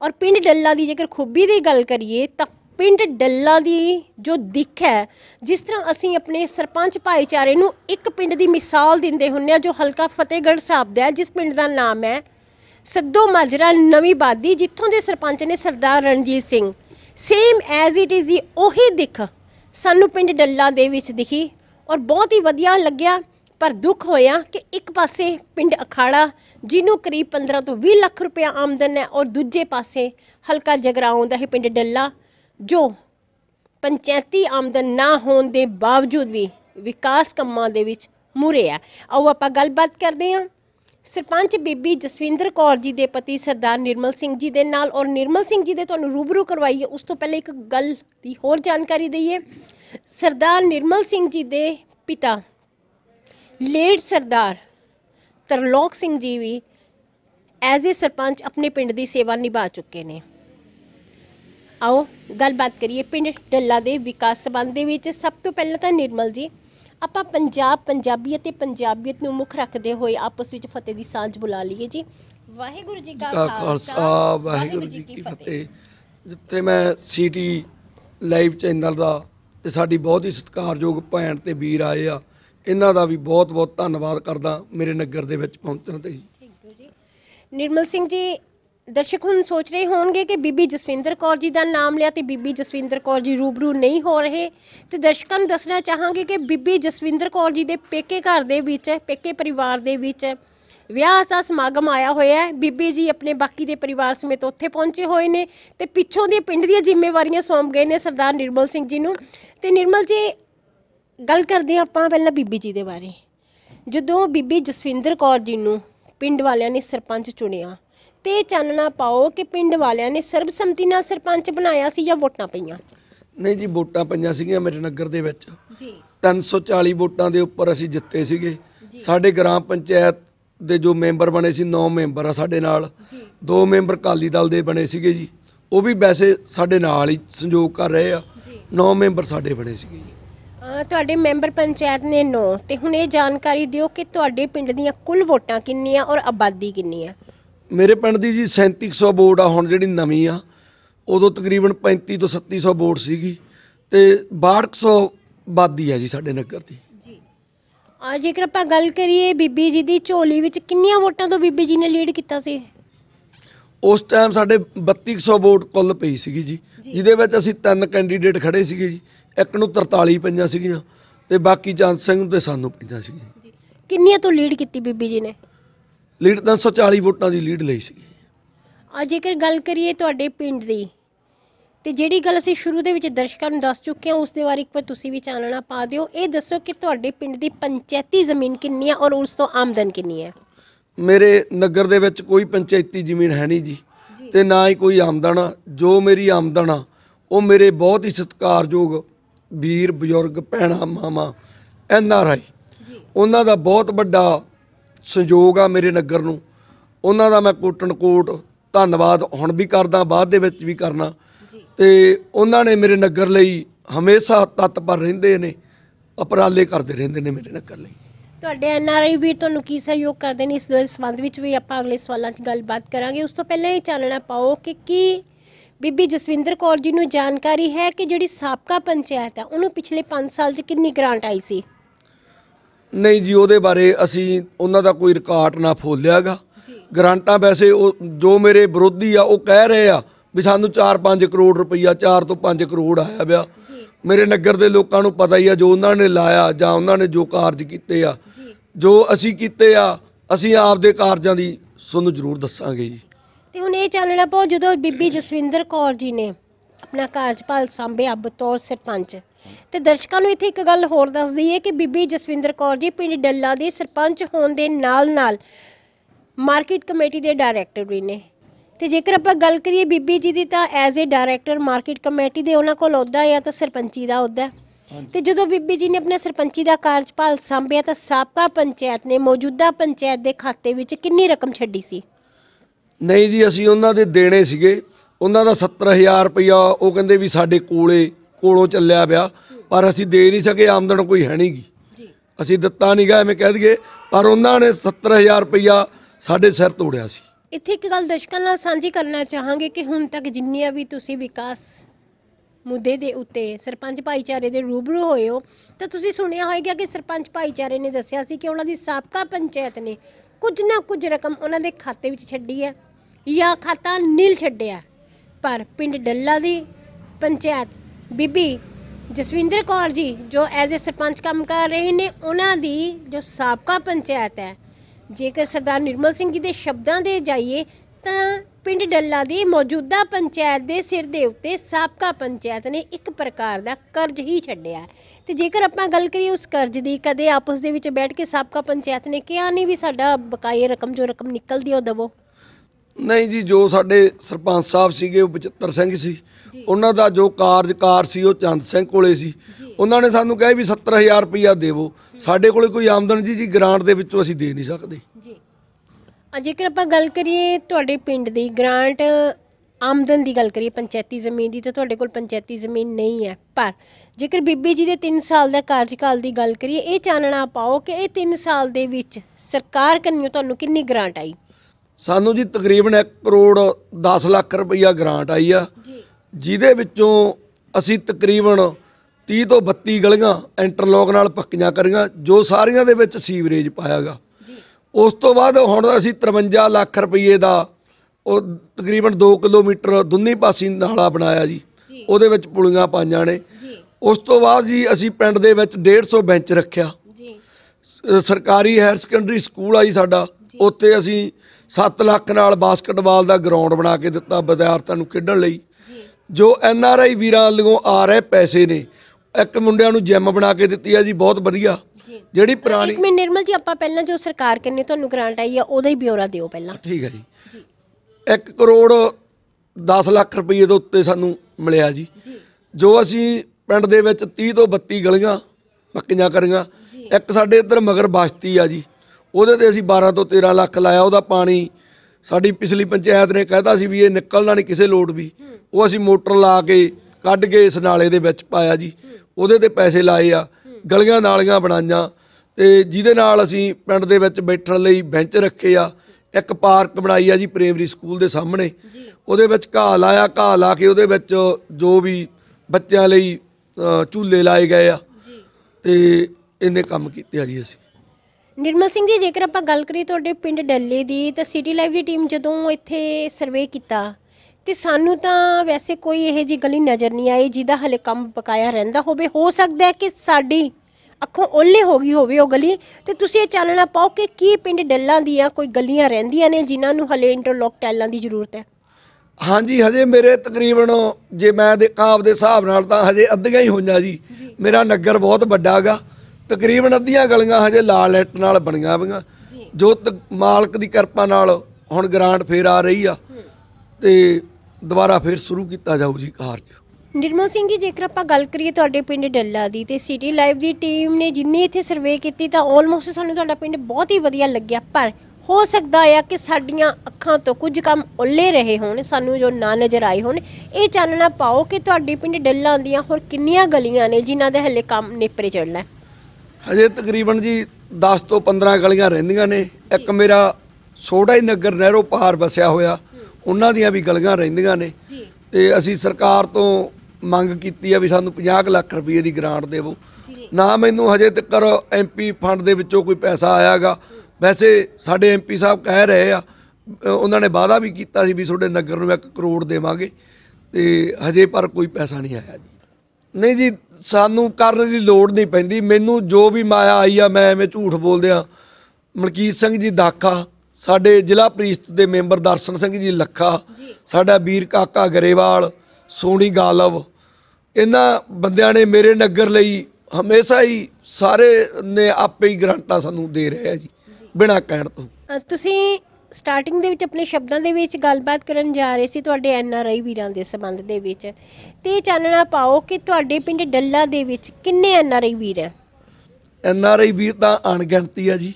ਔਰ ਪਿੰਡ ਡੱਲਾ ਦੀ ਜੇਕਰ ਖੂਬੀ ਦੀ ਗੱਲ ਕਰੀਏ ਤਾਂ ਪਿੰਡ ਡੱਲਾ ਦੀ ਜੋ ਦਿੱਖ ਹੈ ਜਿਸ ਤਰ੍ਹਾਂ ਅਸੀਂ ਆਪਣੇ ਸਰਪੰਚ ਭਾਈਚਾਰੇ ਨੂੰ ਇੱਕ ਪਿੰਡ ਦੀ ਮਿਸਾਲ ਦਿੰਦੇ ਹੁੰਨੇ ਆ ਜੋ ਹਲਕਾ ਫਤਿਹਗੜ੍ਹ ਸਾਹਿਬ ਦਾ ਹੈ ਜਿਸ ਪਿੰਡ ਦਾ ਨਾਮ ਹੈ ਸੱਦੋ ਮਾਜਰਾ ਨਵੀਂ ਬਾਦੀ ਜਿੱਥੋਂ ਦੇ ਸਰਪੰਚ ਨੇ Sardar Ranjit Singh same as it is ਹੀ ਉਹੀ ਦਿੱਖ ਸਾਨੂੰ ਪਿੰਡ ਡੱਲਾ ਦੇ ਵਿੱਚ ਦਿਖੀ ਔਰ ਬਹੁਤ ਹੀ ਵਧੀਆ ਲੱਗਿਆ ਪਰ ਦੁੱਖ ਹੋਇਆ ਕਿ ਇੱਕ ਪਾਸੇ ਪਿੰਡ ਅਖਾੜਾ ਜਿਹਨੂੰ ਕਰੀਬ 15 ਤੋਂ 20 ਲੱਖ ਰੁਪਏ ਆਮਦਨ ਹੈ ਔਰ ਦੂਜੇ ਪਾਸੇ ਹਲਕਾ ਜਗਰਾਉਂ ਦਾ ਇਹ ਪਿੰਡ ਡੱਲਾ ਜੋ ਪੰਚਾਇਤੀ ਆਮਦਨ ਨਾ ਹੋਣ ਦੇ ਬਾਵਜੂਦ ਵੀ ਵਿਕਾਸ ਕੰਮਾਂ ਦੇ ਵਿੱਚ ਮੁਰੇ ਆ ਆਓ ਆਪਾਂ ਗੱਲਬਾਤ ਕਰਦੇ ਹਾਂ ਸਰਪੰਚ ਬੀਬੀ ਜਸਵਿੰਦਰ ਕੌਰ ਜੀ ਦੇ ਪਤੀ ਸਰਦਾਰ ਨਿਰਮਲ ਸਿੰਘ ਜੀ ਦੇ ਨਾਲ ਔਰ ਨਿਰਮਲ ਸਿੰਘ ਜੀ ਦੇ ਤੁਹਾਨੂੰ ਰੂਬਰੂ ਕਰਵਾਈਏ ਉਸ ਤੋਂ ਪਹਿਲੇ ਇੱਕ ਗੱਲ ਦੀ ਹੋਰ ਜਾਣਕਾਰੀ ਦਈਏ ਸਰਦਾਰ ਨਿਰਮਲ ਸਿੰਘ ਜੀ ਦੇ ਪਿਤਾ ਲੇਟ ਸਰਦਾਰ ਤਰਲੋਕ ਸਿੰਘ ਜੀ ਵੀ ਐਜ਼ ਅ ਸਰਪੰਚ ਆਪਣੇ ਪਿੰਡ ਦੀ ਸੇਵਾ ਨਿਭਾ ਚੁੱਕੇ ਨੇ ਆਓ ਗੱਲਬਾਤ ਕਰੀਏ ਪਿੰਡ ਢੱਲਾ ਦੇ ਵਿਕਾਸ ਸੰਬੰਧ ਦੇ ਵਿੱਚ ਸਭ ਤੋਂ ਪਹਿਲਾਂ ਤਾਂ ਨਿਰਮਲ ਜੀ ਆਪਾਂ ਪੰਜਾਬ ਪੰਜਾਬੀ ਅਤੇ ਪੰਜਾਬੀਅਤ ਨੂੰ ਮੁੱਖ ਰੱਖਦੇ ਹੋਏ ਆਪਸ ਵਿੱਚ ਫਤਿਹ ਦੀ ਸਾਂਝ ਬੁਲਾ ਲਈਏ ਜੀ ਵਾਹਿਗੁਰੂ ਜੀ ਕਾ ਖਾਲਸਾ ਵਾਹਿਗੁਰੂ ਜੀ ਕੀ
ਫਤਿਹ ਜਿੱਤੇ ਮੈਂ ਸਿਟੀ ਲਾਈਵ ਚੈਨਲ ਦਾ ਤੇ ਸਾਡੀ ਬਹੁਤ ਹੀ ਸਤਿਕਾਰਯੋਗ ਭੈਣ ਤੇ ਵੀਰ ਆਏ ਆ ਇਹਨਾਂ ਦਾ ਵੀ ਬਹੁਤ ਬਹੁਤ ਧੰਨਵਾਦ ਕਰਦਾ ਮੇਰੇ ਨਗਰ ਦੇ ਵਿੱਚ ਪਹੁੰਚਣ ਤੇ ਜੀ
ਨਿਰਮਲ ਸਿੰਘ ਜੀ ਦਰਸ਼ਕ ਹੁਣ ਸੋਚ ਰਹੇ ਹੋਣਗੇ ਕਿ ਬੀਬੀ ਜਸਵਿੰਦਰ ਕੌਰ ਜੀ ਦਾ ਨਾਮ ਲਿਆ ਤੇ ਬੀਬੀ ਜਸਵਿੰਦਰ ਕੌਰ ਜੀ ਰੂਬਰੂ ਨਹੀਂ ਹੋ ਰਹੇ ਤੇ ਦਰਸ਼ਕਾਂ ਨੂੰ ਦੱਸਣਾ ਚਾਹਾਂਗੇ ਕਿ ਬੀਬੀ ਜਸਵਿੰਦਰ ਕੌਰ ਜੀ ਦੇ ਪੇਕੇ ਘਰ ਦੇ ਵਿੱਚ ਪੇਕੇ ਪਰਿਵਾਰ ਦੇ ਵਿੱਚ ਵਿਆਹ ਦਾ ਸਮਾਗਮ ਆਇਆ ਹੋਇਆ ਹੈ ਬੀਬੀ ਜੀ ਆਪਣੇ ਬਾਕੀ ਦੇ ਪਰਿਵਾਰ ਸਮੇਤ ਉੱਥੇ ਪਹੁੰਚੇ ਹੋਏ ਨੇ ਤੇ ਪਿੱਛੋਂ ਦੀ ਪਿੰਡ ਦੀਆਂ ਜ਼ਿੰਮੇਵਾਰੀਆਂ ਸੌਂਪ ਗਏ ਨੇ ਸਰਦਾਰ ਨਿਰਮਲ ਸਿੰਘ ਜੀ ਨੂੰ ਤੇ ਨਿਰਮਲ ਜੀ ਗੱਲ ਕਰਦੇ ਆਪਾਂ ਪਹਿਲਾਂ ਬੀਬੀ ਜੀ ਦੇ ਬਾਰੇ ਜਦੋਂ ਬੀਬੀ ਜਸਵਿੰਦਰ ਕੌਰ ਜੀ ਨੂੰ ਪਿੰਡ ਵਾਲਿਆਂ ਨੇ ਸਰਪੰਚ ਚੁਣਿਆ ਤੇ ਚਾਨਣਾ ਪਾਓ ਕਿ ਪਿੰਡ ਵਾਲਿਆਂ ਨੇ ਸਰਬਸੰਮਤੀ ਨਾਲ ਸਰਪੰਚ ਬਣਾਇਆ ਸੀ ਜਾਂ ਵੋਟਾਂ ਪਈਆਂ
ਨਹੀਂ ਜੀ ਵੋਟਾਂ ਪਈਆਂ ਸੀਗੀਆਂ ਮੇਰੇ ਨਗਰ ਦੇ ਵਿੱਚ ਜੀ 340 ਵੋਟਾਂ ਦੇ ਉੱਪਰ ਅਸੀਂ ਜਿੱਤੇ ਸੀਗੇ ਸਾਡੇ ਗ੍ਰਾਮ ਪੰਚਾਇਤ ਦੇ ਜੋ ਮੈਂਬਰ ਬਣੇ ਸੀ 9 ਮੈਂਬਰ ਆ ਸਾਡੇ ਨਾਲ ਦੋ ਮੈਂਬਰ ਕਾਲੀ ਦਲ ਦੇ ਬਣੇ ਸੀਗੇ ਜੀ ਉਹ ਵੀ ਵੈਸੇ ਸਾਡੇ ਨਾਲ ਹੀ ਸੰਯੋਗ ਕਰ ਰਹੇ ਆ 9 ਮੈਂਬਰ ਸਾਡੇ ਬਣੇ ਸੀਗੇ
ਜੀ ਤੁਹਾਡੇ ਮੈਂਬਰ ਪੰਚਾਇਤ ਨੇ 9 ਤੇ ਹੁਣ ਇਹ ਜਾਣਕਾਰੀ ਦਿਓ ਕਿ ਤੁਹਾਡੇ ਪਿੰਡ ਦੀਆਂ ਕੁੱਲ ਵੋਟਾਂ ਕਿੰਨੀਆਂ ਔਰ ਆਬਾਦੀ ਕਿੰਨੀ ਹੈ
ਮੇਰੇ ਪਿੰਡ ਦੀ ਜੀ 3700 ਵੋਟ ਆ ਹੁਣ ਜਿਹੜੀ ਨਵੀਂ ਆ ਉਦੋਂ ਤਕਰੀਬਨ 35 ਤੋਂ 3700 ਵੋਟ ਸੀਗੀ ਤੇ 6200 ਬਾਦੀ ਆ ਜੀ ਸਾਡੇ ਨਗਰ ਦੀ
ਜੀ ਜੇਕਰ ਆਪਾਂ ਗੱਲ ਕਰੀਏ ਬੀਬੀ ਜੀ ਦੀ ਝੋਲੀ ਵਿੱਚ ਕਿੰਨੀਆਂ ਵੋਟਾਂ ਤੋਂ ਬੀਬੀ ਜੀ ਨੇ ਲੀਡ ਕੀਤਾ ਸੀ
ਉਸ ਟਾਈਮ ਸਾਡੇ 3200 ਵੋਟ ਕੁੱਲ ਪਈ ਸੀਗੀ ਜੀ ਜਿਹਦੇ ਵਿੱਚ ਅਸੀਂ ਤਿੰਨ ਕੈਂਡੀਡੇਟ ਖੜੇ ਸੀਗੇ ਜੀ ਇੱਕ ਨੂੰ 43 ਪੰਜਾਂ ਸੀਗੀਆਂ ਤੇ ਬਾਕੀ ਚੰਦ ਸਿੰਘ ਨੂੰ ਤੇ ਸਾਨੂੰ ਪੰਜਾਂ ਸੀਗੀਆਂ
ਕਿੰਨੀਆਂ ਤੋਂ ਲੀਡ ਕੀਤੀ ਬੀਬੀ ਜੀ ਨੇ
ਲੀਡ 340 ਵੋਟਾਂ ਦੀ ਲੀਡ ਲਈ ਸੀ
ਆ ਜੇਕਰ ਗੱਲ ਕਰੀਏ ਤੁਹਾਡੇ ਪਿੰਡ ਦੀ ਤੇ ਜਿਹੜੀ ਗੱਲ ਅਸੀਂ ਸ਼ੁਰੂ ਦੇ ਵਿੱਚ ਦਰਸ਼ਕਾਂ ਨੂੰ ਦੱਸ ਚੁੱਕੇ ਹਾਂ ਉਸ ਦੇ ਬਾਰੇ ਇੱਕ ਵਾਰ ਤੁਸੀਂ ਵੀ ਚਾਨਣਾ ਪਾ ਦਿਓ ਇਹ ਦੱਸੋ ਕਿ ਤੁਹਾਡੇ ਪਿੰਡ ਦੀ ਪੰਚਾਇਤੀ ਜ਼ਮੀਨ ਕਿੰਨੀ ਹੈ ਔਰ ਉਸ ਤੋਂ ਆਮਦਨ ਕਿੰਨੀ ਹੈ
ਮੇਰੇ ਨਗਰ ਦੇ ਵਿੱਚ ਕੋਈ ਪੰਚਾਇਤੀ ਜ਼ਮੀਨ ਹੈ ਨਹੀਂ ਜੀ ਤੇ ਨਾ ਹੀ ਕੋਈ ਆਮਦਨ ਆ। ਜੋ ਮੇਰੀ ਆਮਦਨ ਆ ਉਹ ਮੇਰੇ ਬਹੁਤ ਹੀ ਸਤਿਕਾਰਯੋਗ ਵੀਰ ਬਜ਼ੁਰਗ ਭੈਣਾ ਮਾਮਾ ਐਨ ਆਰ ਆਈ ਉਹਨਾਂ ਦਾ ਬਹੁਤ ਵੱਡਾ ਸੰਯੋਗ ਆ ਮੇਰੇ ਨਗਰ ਨੂੰ ਉਹਨਾਂ ਦਾ ਮੈਂ ਕੋਟਨ ਕੋਟ ਧੰਨਵਾਦ ਹੁਣ ਵੀ ਕਰਦਾ ਬਾਅਦ ਦੇ ਵਿੱਚ ਵੀ ਕਰਨਾ ਤੇ ਉਹਨਾਂ ਨੇ ਮੇਰੇ ਨਗਰ ਲਈ ਹਮੇਸ਼ਾ ਤਤਪਰ ਰਹਿੰਦੇ ਨੇ ਅਪਰਾਲੇ ਕਰਦੇ ਰਹਿੰਦੇ ਨੇ ਮੇਰੇ ਨਗਰ ਲਈ
ਤੁਹਾਡੇ ਐਨਆਰਆਈ ਵੀਰ ਤੁਹਾਨੂੰ ਕੀ ਸਹਿਯੋਗ ਕਰਦੇ ਨੇ ਇਸ ਦੇ ਸੰਬੰਧ ਵਿੱਚ ਵੀ ਆਪਾਂ ਅਗਲੇ ਸਵਾਲਾਂ 'ਚ ਗੱਲਬਾਤ ਕਰਾਂਗੇ ਉਸ ਤੋਂ ਪਹਿਲਾਂ ਇਹ ਚਾਨਣਾ ਪਾਓ ਕਿ ਕੀ ਬੀਬੀ ਜਸਵਿੰਦਰ ਕੌਰ ਜੀ ਨੂੰ ਜਾਣਕਾਰੀ ਹੈ ਕਿ ਜਿਹੜੀ ਸਾਬਕਾ ਪੰਚਾਇਤ ਹੈ ਉਹਨੂੰ ਪਿਛਲੇ 5 ਸਾਲ 'ਚ ਕਿੰਨੀ ਗ੍ਰਾਂਟ ਆਈ ਸੀ
ਨਹੀਂ ਜੀ ਉਹਦੇ ਬਾਰੇ ਅਸੀਂ ਉਹਨਾਂ ਦਾ ਕੋਈ ਰਿਕਾਰਡ ਨਾ ਫੋਲਿਆਗਾ ਗਰੰਟਾਂ ਵੈਸੇ ਉਹ ਜੋ ਮੇਰੇ ਵਿਰੋਧੀ ਆ ਉਹ ਕਹਿ ਰਹੇ ਆ ਵੀ ਸਾਨੂੰ 4-5 ਕਰੋੜ ਰੁਪਈਆ 4 ਤੋਂ 5 ਕਰੋੜ ਆਇਆ ਪਿਆ ਮੇਰੇ ਨਗਰ ਦੇ ਲੋਕਾਂ ਨੂੰ ਪਤਾ ਹੀ ਆ ਜੋ ਉਹਨਾਂ ਨੇ ਲਾਇਆ ਜਾਂ ਉਹਨਾਂ ਨੇ ਜੋ ਕਾਰਜ ਕੀਤੇ ਆ ਜੋ ਅਸੀਂ ਕੀਤੇ ਆ ਅਸੀਂ ਆਪਦੇ ਕਾਰਜਾਂ ਦੀ ਤੁਹਾਨੂੰ ਜ਼ਰੂਰ ਦੱਸਾਂਗੇ ਜੀ
ਤੇ ਹੁਣ ਇਹ ਚੱਲਣਾ ਪਊ ਜਦੋਂ ਬੀਬੀ ਜਸਵਿੰਦਰ ਕੌਰ ਜੀ ਨੇ ਆਪਣਾ ਕਾਰਜਪਾਲ ਸੰਭੇ ਬਤੌਰ ਸਰਪੰਚ ਤੇ ਦਰਸ਼ਕਾਂ ਨੂੰ ਇੱਥੇ ਇੱਕ ਗੱਲ ਹੋਰ ਦੱਸ ਦਈਏ ਕਿ ਬੀਬੀ ਜਸਵਿੰਦਰ ਕੌਰ ਜੀ ਪਿੰਡ ਡੱਲਾ ਦੀ ਸਰਪੰਚ ਹੋਣ ਦੇ ਨਾਲ-ਨਾਲ ਮਾਰਕੀਟ ਕਮੇਟੀ ਦੇ ਡਾਇਰੈਕਟਰ ਵੀ ਨੇ ਤੇ ਜੇਕਰ ਆਪਾਂ ਗੱਲ ਕਰੀਏ ਬੀਬੀ ਜੀ ਦੀ ਤਾਂ as a director market committee ਦੇ ਉਹਨਾਂ ਕੋਲ ਅਹੁਦਾ ਹੈ ਤਾਂ ਸਰਪੰਚੀ ਦਾ ਅਹੁਦਾ ਤੇ ਜਦੋਂ ਬੀਬੀ ਜੀ ਨੇ ਆਪਣੇ ਸਰਪੰਚੀ ਦਾ ਕਾਰਜਪਾਲ ਸੰਭਿਆ ਤਾਂ ਸਾਬਕਾ ਪੰਚਾਇਤ ਨੇ ਮੌਜੂਦਾ ਪੰਚਾਇਤ ਦੇ ਖਾਤੇ ਵਿੱਚ ਕਿੰਨੀ ਰਕਮ ਛੱਡੀ ਸੀ
ਨਹੀਂ ਜੀ ਅਸੀਂ ਉਹਨਾਂ ਦੇ ਦੇਣੇ ਸੀਗੇ ਉਹਨਾਂ ਦਾ 70000 ਰੁਪਇਆ ਉਹ ਕਹਿੰਦੇ ਵੀ ਸਾਡੇ ਕੋਲੇ ਕੋਲੋਂ ਚੱਲਿਆ ਪਿਆ ਪਰ ਅਸੀਂ ਦੇ ਨਹੀਂ ਸਕੇ ਆਮਦਨ ਕੋਈ ਹੈ ਨਹੀਂਗੀ ਅਸੀਂ ਦਿੱਤਾ ਨਹੀਂਗਾ ਐਵੇਂ ਕਹਿ ਦਈਏ ਪਰ ਉਹਨਾਂ ਨੇ 70000 ਰੁਪਇਆ ਸਾਡੇ ਸਿਰ ਤੋੜਿਆ ਸੀ
ਇੱਥੇ ਇੱਕ ਗੱਲ ਦਰਸ਼ਕਾਂ ਨਾਲ ਸਾਂਝੀ ਕਰਨਾ ਚਾਹਾਂਗੇ ਕਿ ਹੁਣ ਤੱਕ ਜਿੰਨੀਆਂ ਵੀ ਤੁਸੀਂ ਵਿਕਾਸ ਮੁੱਦੇ ਦੇ ਉੱਤੇ ਸਰਪੰਚ ਭਾਈਚਾਰੇ ਦੇ ਰੂਬਰੂ ਹੋਏ ਹੋ ਤਾਂ ਤੁਸੀਂ ਸੁਣਿਆ ਹੋਵੇਗਾ ਕਿ ਸਰਪੰਚ ਭਾਈਚਾਰੇ ਨੇ ਦੱਸਿਆ ਸੀ ਕਿ ਉਹਨਾਂ ਦੀ ਸਾਬਕਾ ਪੰਚਾਇਤ ਨੇ ਕੁਝ ਨਾ ਕੁਝ ਰਕਮ ਉਹਨਾਂ ਦੇ ਖਾਤੇ ਵਿੱਚ ਛੱਡੀ ਹੈ ਜਾਂ ਖਾਤਾ ਨੀਲ ਛੱਡਿਆ ਪਰ ਪਿੰਡ ਡੱਲਾ ਦੀ ਪੰਚਾਇਤ ਬੀਬੀ ਜਸਵਿੰਦਰ ਕੌਰ ਜੀ ਜੋ ਐਜ਼ ਅ ਸਰਪੰਚ ਕੰਮ ਕਰ ਰਹੇ ਨੇ ਉਹਨਾਂ ਦੀ ਜੋ ਸਾਬਕਾ ਪੰਚਾਇਤ ਹੈ ਜੇਕਰ ਸਰਦਾਰ ਨਿਰਮਲ ਸਿੰਘ ਜੀ ਦੇ ਸ਼ਬਦਾਂ ਦੇ ਜਾਈਏ ਤਾਂ ਪਿੰਡ ਡੱਲਾ ਦੀ ਮੌਜੂਦਾ ਪੰਚਾਇਤ ਦੇ ਸਿਰ ਦੇ ਉੱਤੇ ਸਾਬਕਾ ਪੰਚਾਇਤ ਨੇ ਇੱਕ ਪ੍ਰਕਾਰ ਦਾ ਕਰਜ਼ ਹੀ ਛੱਡਿਆ ਤੇ ਜੇਕਰ ਆਪਾਂ ਗੱਲ ਕਰੀਏ ਉਸ ਕਰਜ਼ ਦੀ ਕਦੇ ਆਪਸ ਦੇ ਵਿੱਚ ਬੈਠ ਕੇ ਸਾਬਕਾ ਪੰਚਾਇਤ ਨੇ ਕਿਹਾ ਨਹੀਂ ਵੀ ਸਾਡਾ ਬਕਾਇਆ ਰਕਮ ਜੋ ਰਕਮ ਨਿਕਲਦੀ ਉਹ ਦਵੋ
ਨਹੀਂ ਜੀ ਜੋ ਸਾਡੇ ਸਰਪੰਚ ਸਾਹਿਬ ਸੀਗੇ ਉਹ ਬਚਿੱਤਰ ਸਿੰਘ ਸੀ ਉਹਨਾਂ ਦਾ ਜੋ ਕਾਰਜਕਾਰ ਸੀ ਉਹ ਚੰਦ ਸਿੰਘ ਕੋਲੇ ਸੀ ਉਹਨਾਂ ਨੇ ਸਾਨੂੰ ਕਿਹਾ ਵੀ 70000 ਰੁਪਇਆ ਦੇਵੋ ਸਾਡੇ ਕੋਲੇ ਕੋਈ ਆਮਦਨ ਜੀ ਜੀ ਗ੍ਰਾਂਟ ਦੇ ਵਿੱਚੋਂ ਅਸੀਂ ਦੇ ਨਹੀਂ ਸਕਦੇ ਜੀ
ਜੇਕਰ ਆਪਾਂ ਗੱਲ ਕਰੀਏ ਤੁਹਾਡੇ ਪਿੰਡ ਦੀ ਗ੍ਰਾਂਟ ਆਮਦਨ ਦੀ ਗੱਲ ਕਰੀਏ ਪੰਚਾਇਤੀ ਜ਼ਮੀਨ ਦੀ ਤਾਂ ਤੁਹਾਡੇ ਕੋਲ ਪੰਚਾਇਤੀ ਜ਼ਮੀਨ ਨਹੀਂ ਹੈ ਪਰ ਜੇਕਰ ਬੀਬੀ ਜੀ ਦੇ 3 ਸਾਲ ਦਾ ਕਾਰਜਕਾਲ ਦੀ ਗੱਲ ਕਰੀਏ ਇਹ ਚਾਨਣਾ ਪਾਓ ਕਿ ਇਹ 3 ਸਾਲ ਦੇ ਵਿੱਚ ਸਰਕਾਰ ਕੰਨਿਓ ਤੁਹਾਨੂੰ ਕਿੰਨੀ ਗ੍ਰਾਂਟ ਆਈ
ਸਾਨੂੰ ਜੀ ਤਕਰੀਬਨ 1 ਕਰੋੜ 10 ਲੱਖ ਰੁਪਈਆ ਗ੍ਰਾਂਟ ਆਈ ਆ ਜਿਹਦੇ ਵਿੱਚੋਂ ਅਸੀਂ ਤਕਰੀਬਨ 30 ਤੋਂ 32 ਗਲੀਆਂ ਇੰਟਰਲੋਕ ਨਾਲ ਪੱਕੀਆਂ ਕਰੀਆਂ ਜੋ ਸਾਰੀਆਂ ਦੇ ਵਿੱਚ ਸੀਵਰੇਜ ਪਾਇਆਗਾ ਉਸ ਤੋਂ ਬਾਅਦ ਹੁਣ ਅਸੀਂ 53 ਲੱਖ ਰੁਪਏ ਦਾ ਉਹ ਤਕਰੀਬਨ 2 ਕਿਲੋਮੀਟਰ ਦੁੰਨੀ ਪਾਸੀ ਨਾਲਾ ਬਣਾਇਆ ਜੀ ਉਹਦੇ ਵਿੱਚ ਪੁਲੀਆਂ ਪਾਈਆਂ ਨੇ ਉਸ ਤੋਂ ਬਾਅਦ ਜੀ ਅਸੀਂ ਪਿੰਡ ਦੇ ਵਿੱਚ 150 ਬੈਂਚ ਰੱਖਿਆ ਜੀ ਸਰਕਾਰੀ ਹਾਇਰ ਸੈਕੰਡਰੀ ਸਕੂਲ ਆ ਜੀ ਸਾਡਾ ਉੱਥੇ ਅਸੀਂ 7 ਲੱਖ ਨਾਲ ਬਾਸਕਟਬਾਲ ਦਾ ਗਰਾਊਂਡ ਬਣਾ ਕੇ ਦਿੱਤਾ ਵਿਦਿਆਰਥੀਆਂ ਨੂੰ ਖੇਡਣ ਲਈ ਜੋ ਐਨ ਆਰ ਆਈ ਵੀਰਾਂ ਲਗੋਂ ਆ ਰਹੇ ਪੈਸੇ ਨੇ ਇੱਕ ਮੁੰਡਿਆਂ ਨੂੰ ਜਿਮ ਬਣਾ ਕੇ ਦਿੱਤੀ ਆ ਜੀ ਬਹੁਤ ਵਧੀਆ ਜਿਹੜੀ ਪੁਰਾਣੀ ਇੱਕ ਮਿੰਟ
ਨਿਰਮਲ ਜੀ ਆਪਾਂ ਪਹਿਲਾਂ ਜੋ ਸਰਕਾਰ ਕਿੰਨੇ ਤੁਹਾਨੂੰ ਗ੍ਰਾਂਟ ਆਈ ਆ ਉਹਦਾ ਹੀ ਬਿਓਰਾ ਦਿਓ ਪਹਿਲਾਂ
ਠੀਕ ਹੈ ਜੀ 1 ਕਰੋੜ 10 ਲੱਖ ਰੁਪਏ ਦੇ ਉੱਤੇ ਸਾਨੂੰ ਮਿਲਿਆ ਜੀ ਜੋ ਅਸੀਂ ਪਿੰਡ ਦੇ ਵਿੱਚ 30 ਤੋਂ 32 ਗਲੀਆਂ ਪੱਕੀਆਂ ਕਰੀਆਂ ਇੱਕ ਸਾਡੇ ਇੱਧਰ ਮਗਰ ਬਸਤੀ ਆ ਜੀ ਉਹਦੇ ਤੇ ਅਸੀਂ 12 ਤੋਂ 13 ਲੱਖ ਲਾਇਆ ਉਹਦਾ ਪਾਣੀ ਸਾਡੀ ਪਿਛਲੀ ਪੰਚਾਇਤ ਨੇ ਕਹਿਤਾ ਸੀ ਵੀ ਇਹ ਨਿਕਲਣਾ ਨਹੀਂ ਕਿਸੇ ਲੋੜ ਵੀ ਉਹ ਅਸੀਂ ਮੋਟਰ ਲਾ ਕੇ ਕੱਢ ਕੇ ਇਸ ਨਾਲੇ ਦੇ ਵਿੱਚ ਪਾਇਆ ਜੀ ਉਹਦੇ ਤੇ ਪੈਸੇ ਲਾਏ ਆ ਗਲੀਆਂ ਨਾਲੀਆਂ ਬਣਾਈਆਂ ਤੇ ਜਿਹਦੇ ਨਾਲ ਅਸੀਂ ਪਿੰਡ ਦੇ ਵਿੱਚ ਬੈਠਣ ਲਈ ਬੈਂਚ ਰੱਖੇ ਆ ਇੱਕ ਪਾਰਕ ਬਣਾਈ ਆ ਜੀ ਪ੍ਰਾਇਮਰੀ ਸਕੂਲ ਦੇ ਸਾਹਮਣੇ ਉਹਦੇ ਵਿੱਚ ਘਾਹ ਲਾਇਆ ਘਾਹ ਲਾ ਕੇ ਉਹਦੇ ਵਿੱਚ ਜੋ ਵੀ ਬੱਚਿਆਂ ਲਈ ਝੂਲੇ ਲਾਏ ਗਏ ਆ ਤੇ ਇਹਨੇ ਕੰਮ ਕੀਤੇ ਆ ਜੀ ਅਸੀਂ
ਨਿਰਮਲ ਸਿੰਘ ਜੀ ਜੇਕਰ ਆਪਾਂ ਗੱਲ ਕਰੀਏ ਤੁਹਾਡੇ ਪਿੰਡ ਡੱਲੇ ਦੀ ਤਾਂ ਸਿਟੀ ਲਾਈਵ ਦੀ ਟੀਮ ਜਦੋਂ ਇੱਥੇ ਸਰਵੇ ਕੀਤਾ ਤੇ ਸਾਨੂੰ ਤਾਂ ਵੈਸੇ ਕੋਈ ਇਹ ਜੀ ਗਲੀ ਨਜ਼ਰ ਨਹੀਂ ਆਈ ਜਿਹਦਾ ਹਲੇ ਕੰਮ ਬਕਾਇਆ ਰਹਿੰਦਾ ਹੋਵੇ ਹੋ ਸਕਦਾ ਹੈ ਕਿ ਸਾਡੀ ਅੱਖੋਂ ਓਲੇ ਹੋ ਗਈ ਹੋਵੇ ਉਹ ਗਲੀ ਤੇ ਤੁਸੀਂ ਇਹ ਚਾਲਣਾ ਪਾਓ ਕਿ ਕੀ ਪਿੰਡ ਡੱਲਾਂ ਦੀਆਂ ਕੋਈ ਗਲੀਆਂ ਰਹਿੰਦੀਆਂ ਨੇ ਜਿਨ੍ਹਾਂ ਨੂੰ ਹਲੇ ਇੰਟਰਲੌਕ ਟਾਈਲਾਂ ਦੀ ਜ਼ਰੂਰਤ ਹੈ
ਹਾਂਜੀ ਹਜੇ ਮੇਰੇ ਤਕਰੀਬਨ ਜੇ ਮੈਂ ਦੇਖਾਂ ਆਪਦੇ ਹਿਸਾਬ ਨਾਲ ਤਾਂ ਹਜੇ ਅੱਧੀਆਂ ਹੀ ਹੋਈਆਂ ਜੀ ਮੇਰਾ ਨਗਰ ਬਹੁਤ ਵੱਡਾ ਹੈਗਾ ਤਕਰੀਬਨ ਅੱਧੀਆਂ ਗਲੀਆਂ ਹਜੇ ਲਾਲ ਲਾਈਟ ਨਾਲ ਬਣੀਆਂ ਹੋਈਆਂ ਜੋ ਮਾਲਕ ਦੀ ਕਿਰਪਾ ਨਾਲ ਹੁਣ ਗ੍ਰਾਂਟ ਫੇਰ ਆ ਰਹੀ ਆ ਤੇ ਦੁਬਾਰਾ ਫੇਰ ਸ਼ੁਰੂ ਕੀਤਾ ਜਾਊ ਜੀ ਕਾਰਜ
ਨਿਰਮਲ ਸਿੰਘ ਜੀ ਜੇਕਰ ਆਪਾਂ ਗੱਲ ਕਰੀਏ ਤੁਹਾਡੇ ਪਿੰਡ ਡੱਲਾ ਦੀ ਤੇ ਸਿਟੀ ਲਾਈਵ ਦੀ ਟੀਮ ਨੇ ਜਿੰਨੀ ਇੱਥੇ ਸਰਵੇ ਕੀਤੀ ਤਾਂ ਆਲਮੋਸਟ ਸਾਨੂੰ ਤੁਹਾਡਾ ਪਿੰਡ ਬਹੁਤ ਹੀ ਵਧੀਆ ਲੱਗਿਆ ਪਰ ਹੋ ਸਕਦਾ ਹੈ ਕਿ ਸਾਡੀਆਂ ਅੱਖਾਂ ਤੋਂ ਕੁਝ ਕੰਮ ਉੱਲੇ ਰਹੇ ਹੋਣ ਸਾਨੂੰ ਜੋ ਨਾ ਨਜ਼ਰ ਆਏ ਹੋਣ ਇਹ ਚਾਨਣਾ ਪਾਓ ਕਿ ਤੁਹਾਡੇ ਪਿੰਡ ਡੱਲਾਂ ਦੀਆਂ ਹੋਰ ਕਿੰਨੀਆਂ ਗਲੀਆਂ ਨੇ ਜਿਨ੍ਹਾਂ ਦੇ ਹਲੇ ਕੰਮ ਨੇਪਰੇ ਚੜਨਾ ਹੈ
ਹਜੇ ਤਕਰੀਬਨ ਜੀ 10 ਤੋਂ 15 ਗਲੀਆਂ ਰਹਿੰਦੀਆਂ ਨੇ ਇੱਕ ਮੇਰਾ ਸੋੜਾ ਹੀ ਨਗਰ ਨਹਿਰੋ ਪਾਰ ਵਸਿਆ ਹੋਇਆ ਉਹਨਾਂ ਦੀਆਂ ਵੀ ਗਲੀਆਂ ਰਹਿੰਦੀਆਂ ਨੇ ਤੇ ਅਸੀਂ ਸਰਕਾਰ ਤੋਂ ਮੰਗ ਕੀਤੀ ਆ ਵੀ ਸਾਨੂੰ 50 ਲੱਖ ਰੁਪਏ ਦੀ ਗ੍ਰਾਂਟ ਦੇਵੋ ਨਾ ਮੈਨੂੰ ਹਜੇ ਤੱਕ ਐਮਪੀ ਫੰਡ ਦੇ ਵਿੱਚੋਂ ਕੋਈ ਪੈਸਾ ਆਇਆਗਾ ਵੈਸੇ ਸਾਡੇ ਐਮਪੀ ਸਾਹਿਬ ਕਹਿ ਰਹੇ ਆ ਉਹਨਾਂ ਨੇ ਵਾਅਦਾ ਵੀ ਕੀਤਾ ਸੀ ਵੀ ਤੁਹਾਡੇ ਨਗਰ ਨੂੰ 1 ਕਰੋੜ ਦੇਵਾਂਗੇ ਤੇ ਹਜੇ ਪਰ ਕੋਈ ਪੈਸਾ ਨਹੀਂ ਆਇਆ ਜੀ ਨਹੀਂ ਜੀ ਸਾਨੂੰ ਕਰਨ ਦੀ ਲੋੜ ਨਹੀਂ ਪੈਂਦੀ ਮੈਨੂੰ ਜੋ ਵੀ ਮਾਇਆ ਆਈ ਆ ਮੈਂ ਐਵੇਂ ਝੂਠ ਬੋਲਦਿਆਂ ਮਲਕੀਤ ਸਿੰਘ ਜੀ ਦਾਖਾ ਸਾਡੇ ਜ਼ਿਲ੍ਹਾ ਪ੍ਰੀਸ਼ਤ ਦੇ ਮੈਂਬਰ ਦਰਸ਼ਨ ਸਿੰਘ ਜੀ ਲੱਖਾ ਸਾਡਾ ਵੀਰ ਕਾਕਾ ਗਰੇਵਾਲ ਸੋਣੀ ਗਾਲਵ ਇਹਨਾਂ ਬੰਦਿਆਂ ਨੇ ਮੇਰੇ ਨਗਰ ਲਈ ਹਮੇਸ਼ਾ ਹੀ ਸਾਰੇ ਨੇ ਆਪੇ ਹੀ ਗਰੰਟਾਂ ਸਾਨੂੰ ਦੇ ਰਹੇ ਆ ਜੀ ਬਿਨਾ ਕਹਿਣ ਤੋਂ
ਤੁਸੀਂ ਸਟਾਰਟਿੰਗ ਦੇ ਵਿੱਚ ਆਪਣੇ ਸ਼ਬਦਾਂ ਦੇ ਵਿੱਚ ਗੱਲਬਾਤ ਕਰਨ ਜਾ ਰਹੇ ਸੀ ਤੁਹਾਡੇ ਐਨ ਆਰ ਆਈ ਵੀਰਾਂ ਦੇ ਸਬੰਧ ਦੇ ਵਿੱਚ ਤੇ ਚਾਨਣਾ ਪਾਓ ਕਿ ਤੁਹਾਡੇ ਪਿੰਡ ਡੱਲਾ ਦੇ ਵਿੱਚ ਕਿੰਨੇ ਐਨ ਆਰ ਆਈ ਵੀਰ ਹੈ
ਐਨ ਆਰ ਆਈ ਵੀਰ ਤਾਂ ਅਣਗਿਣਤੀ ਆ ਜੀ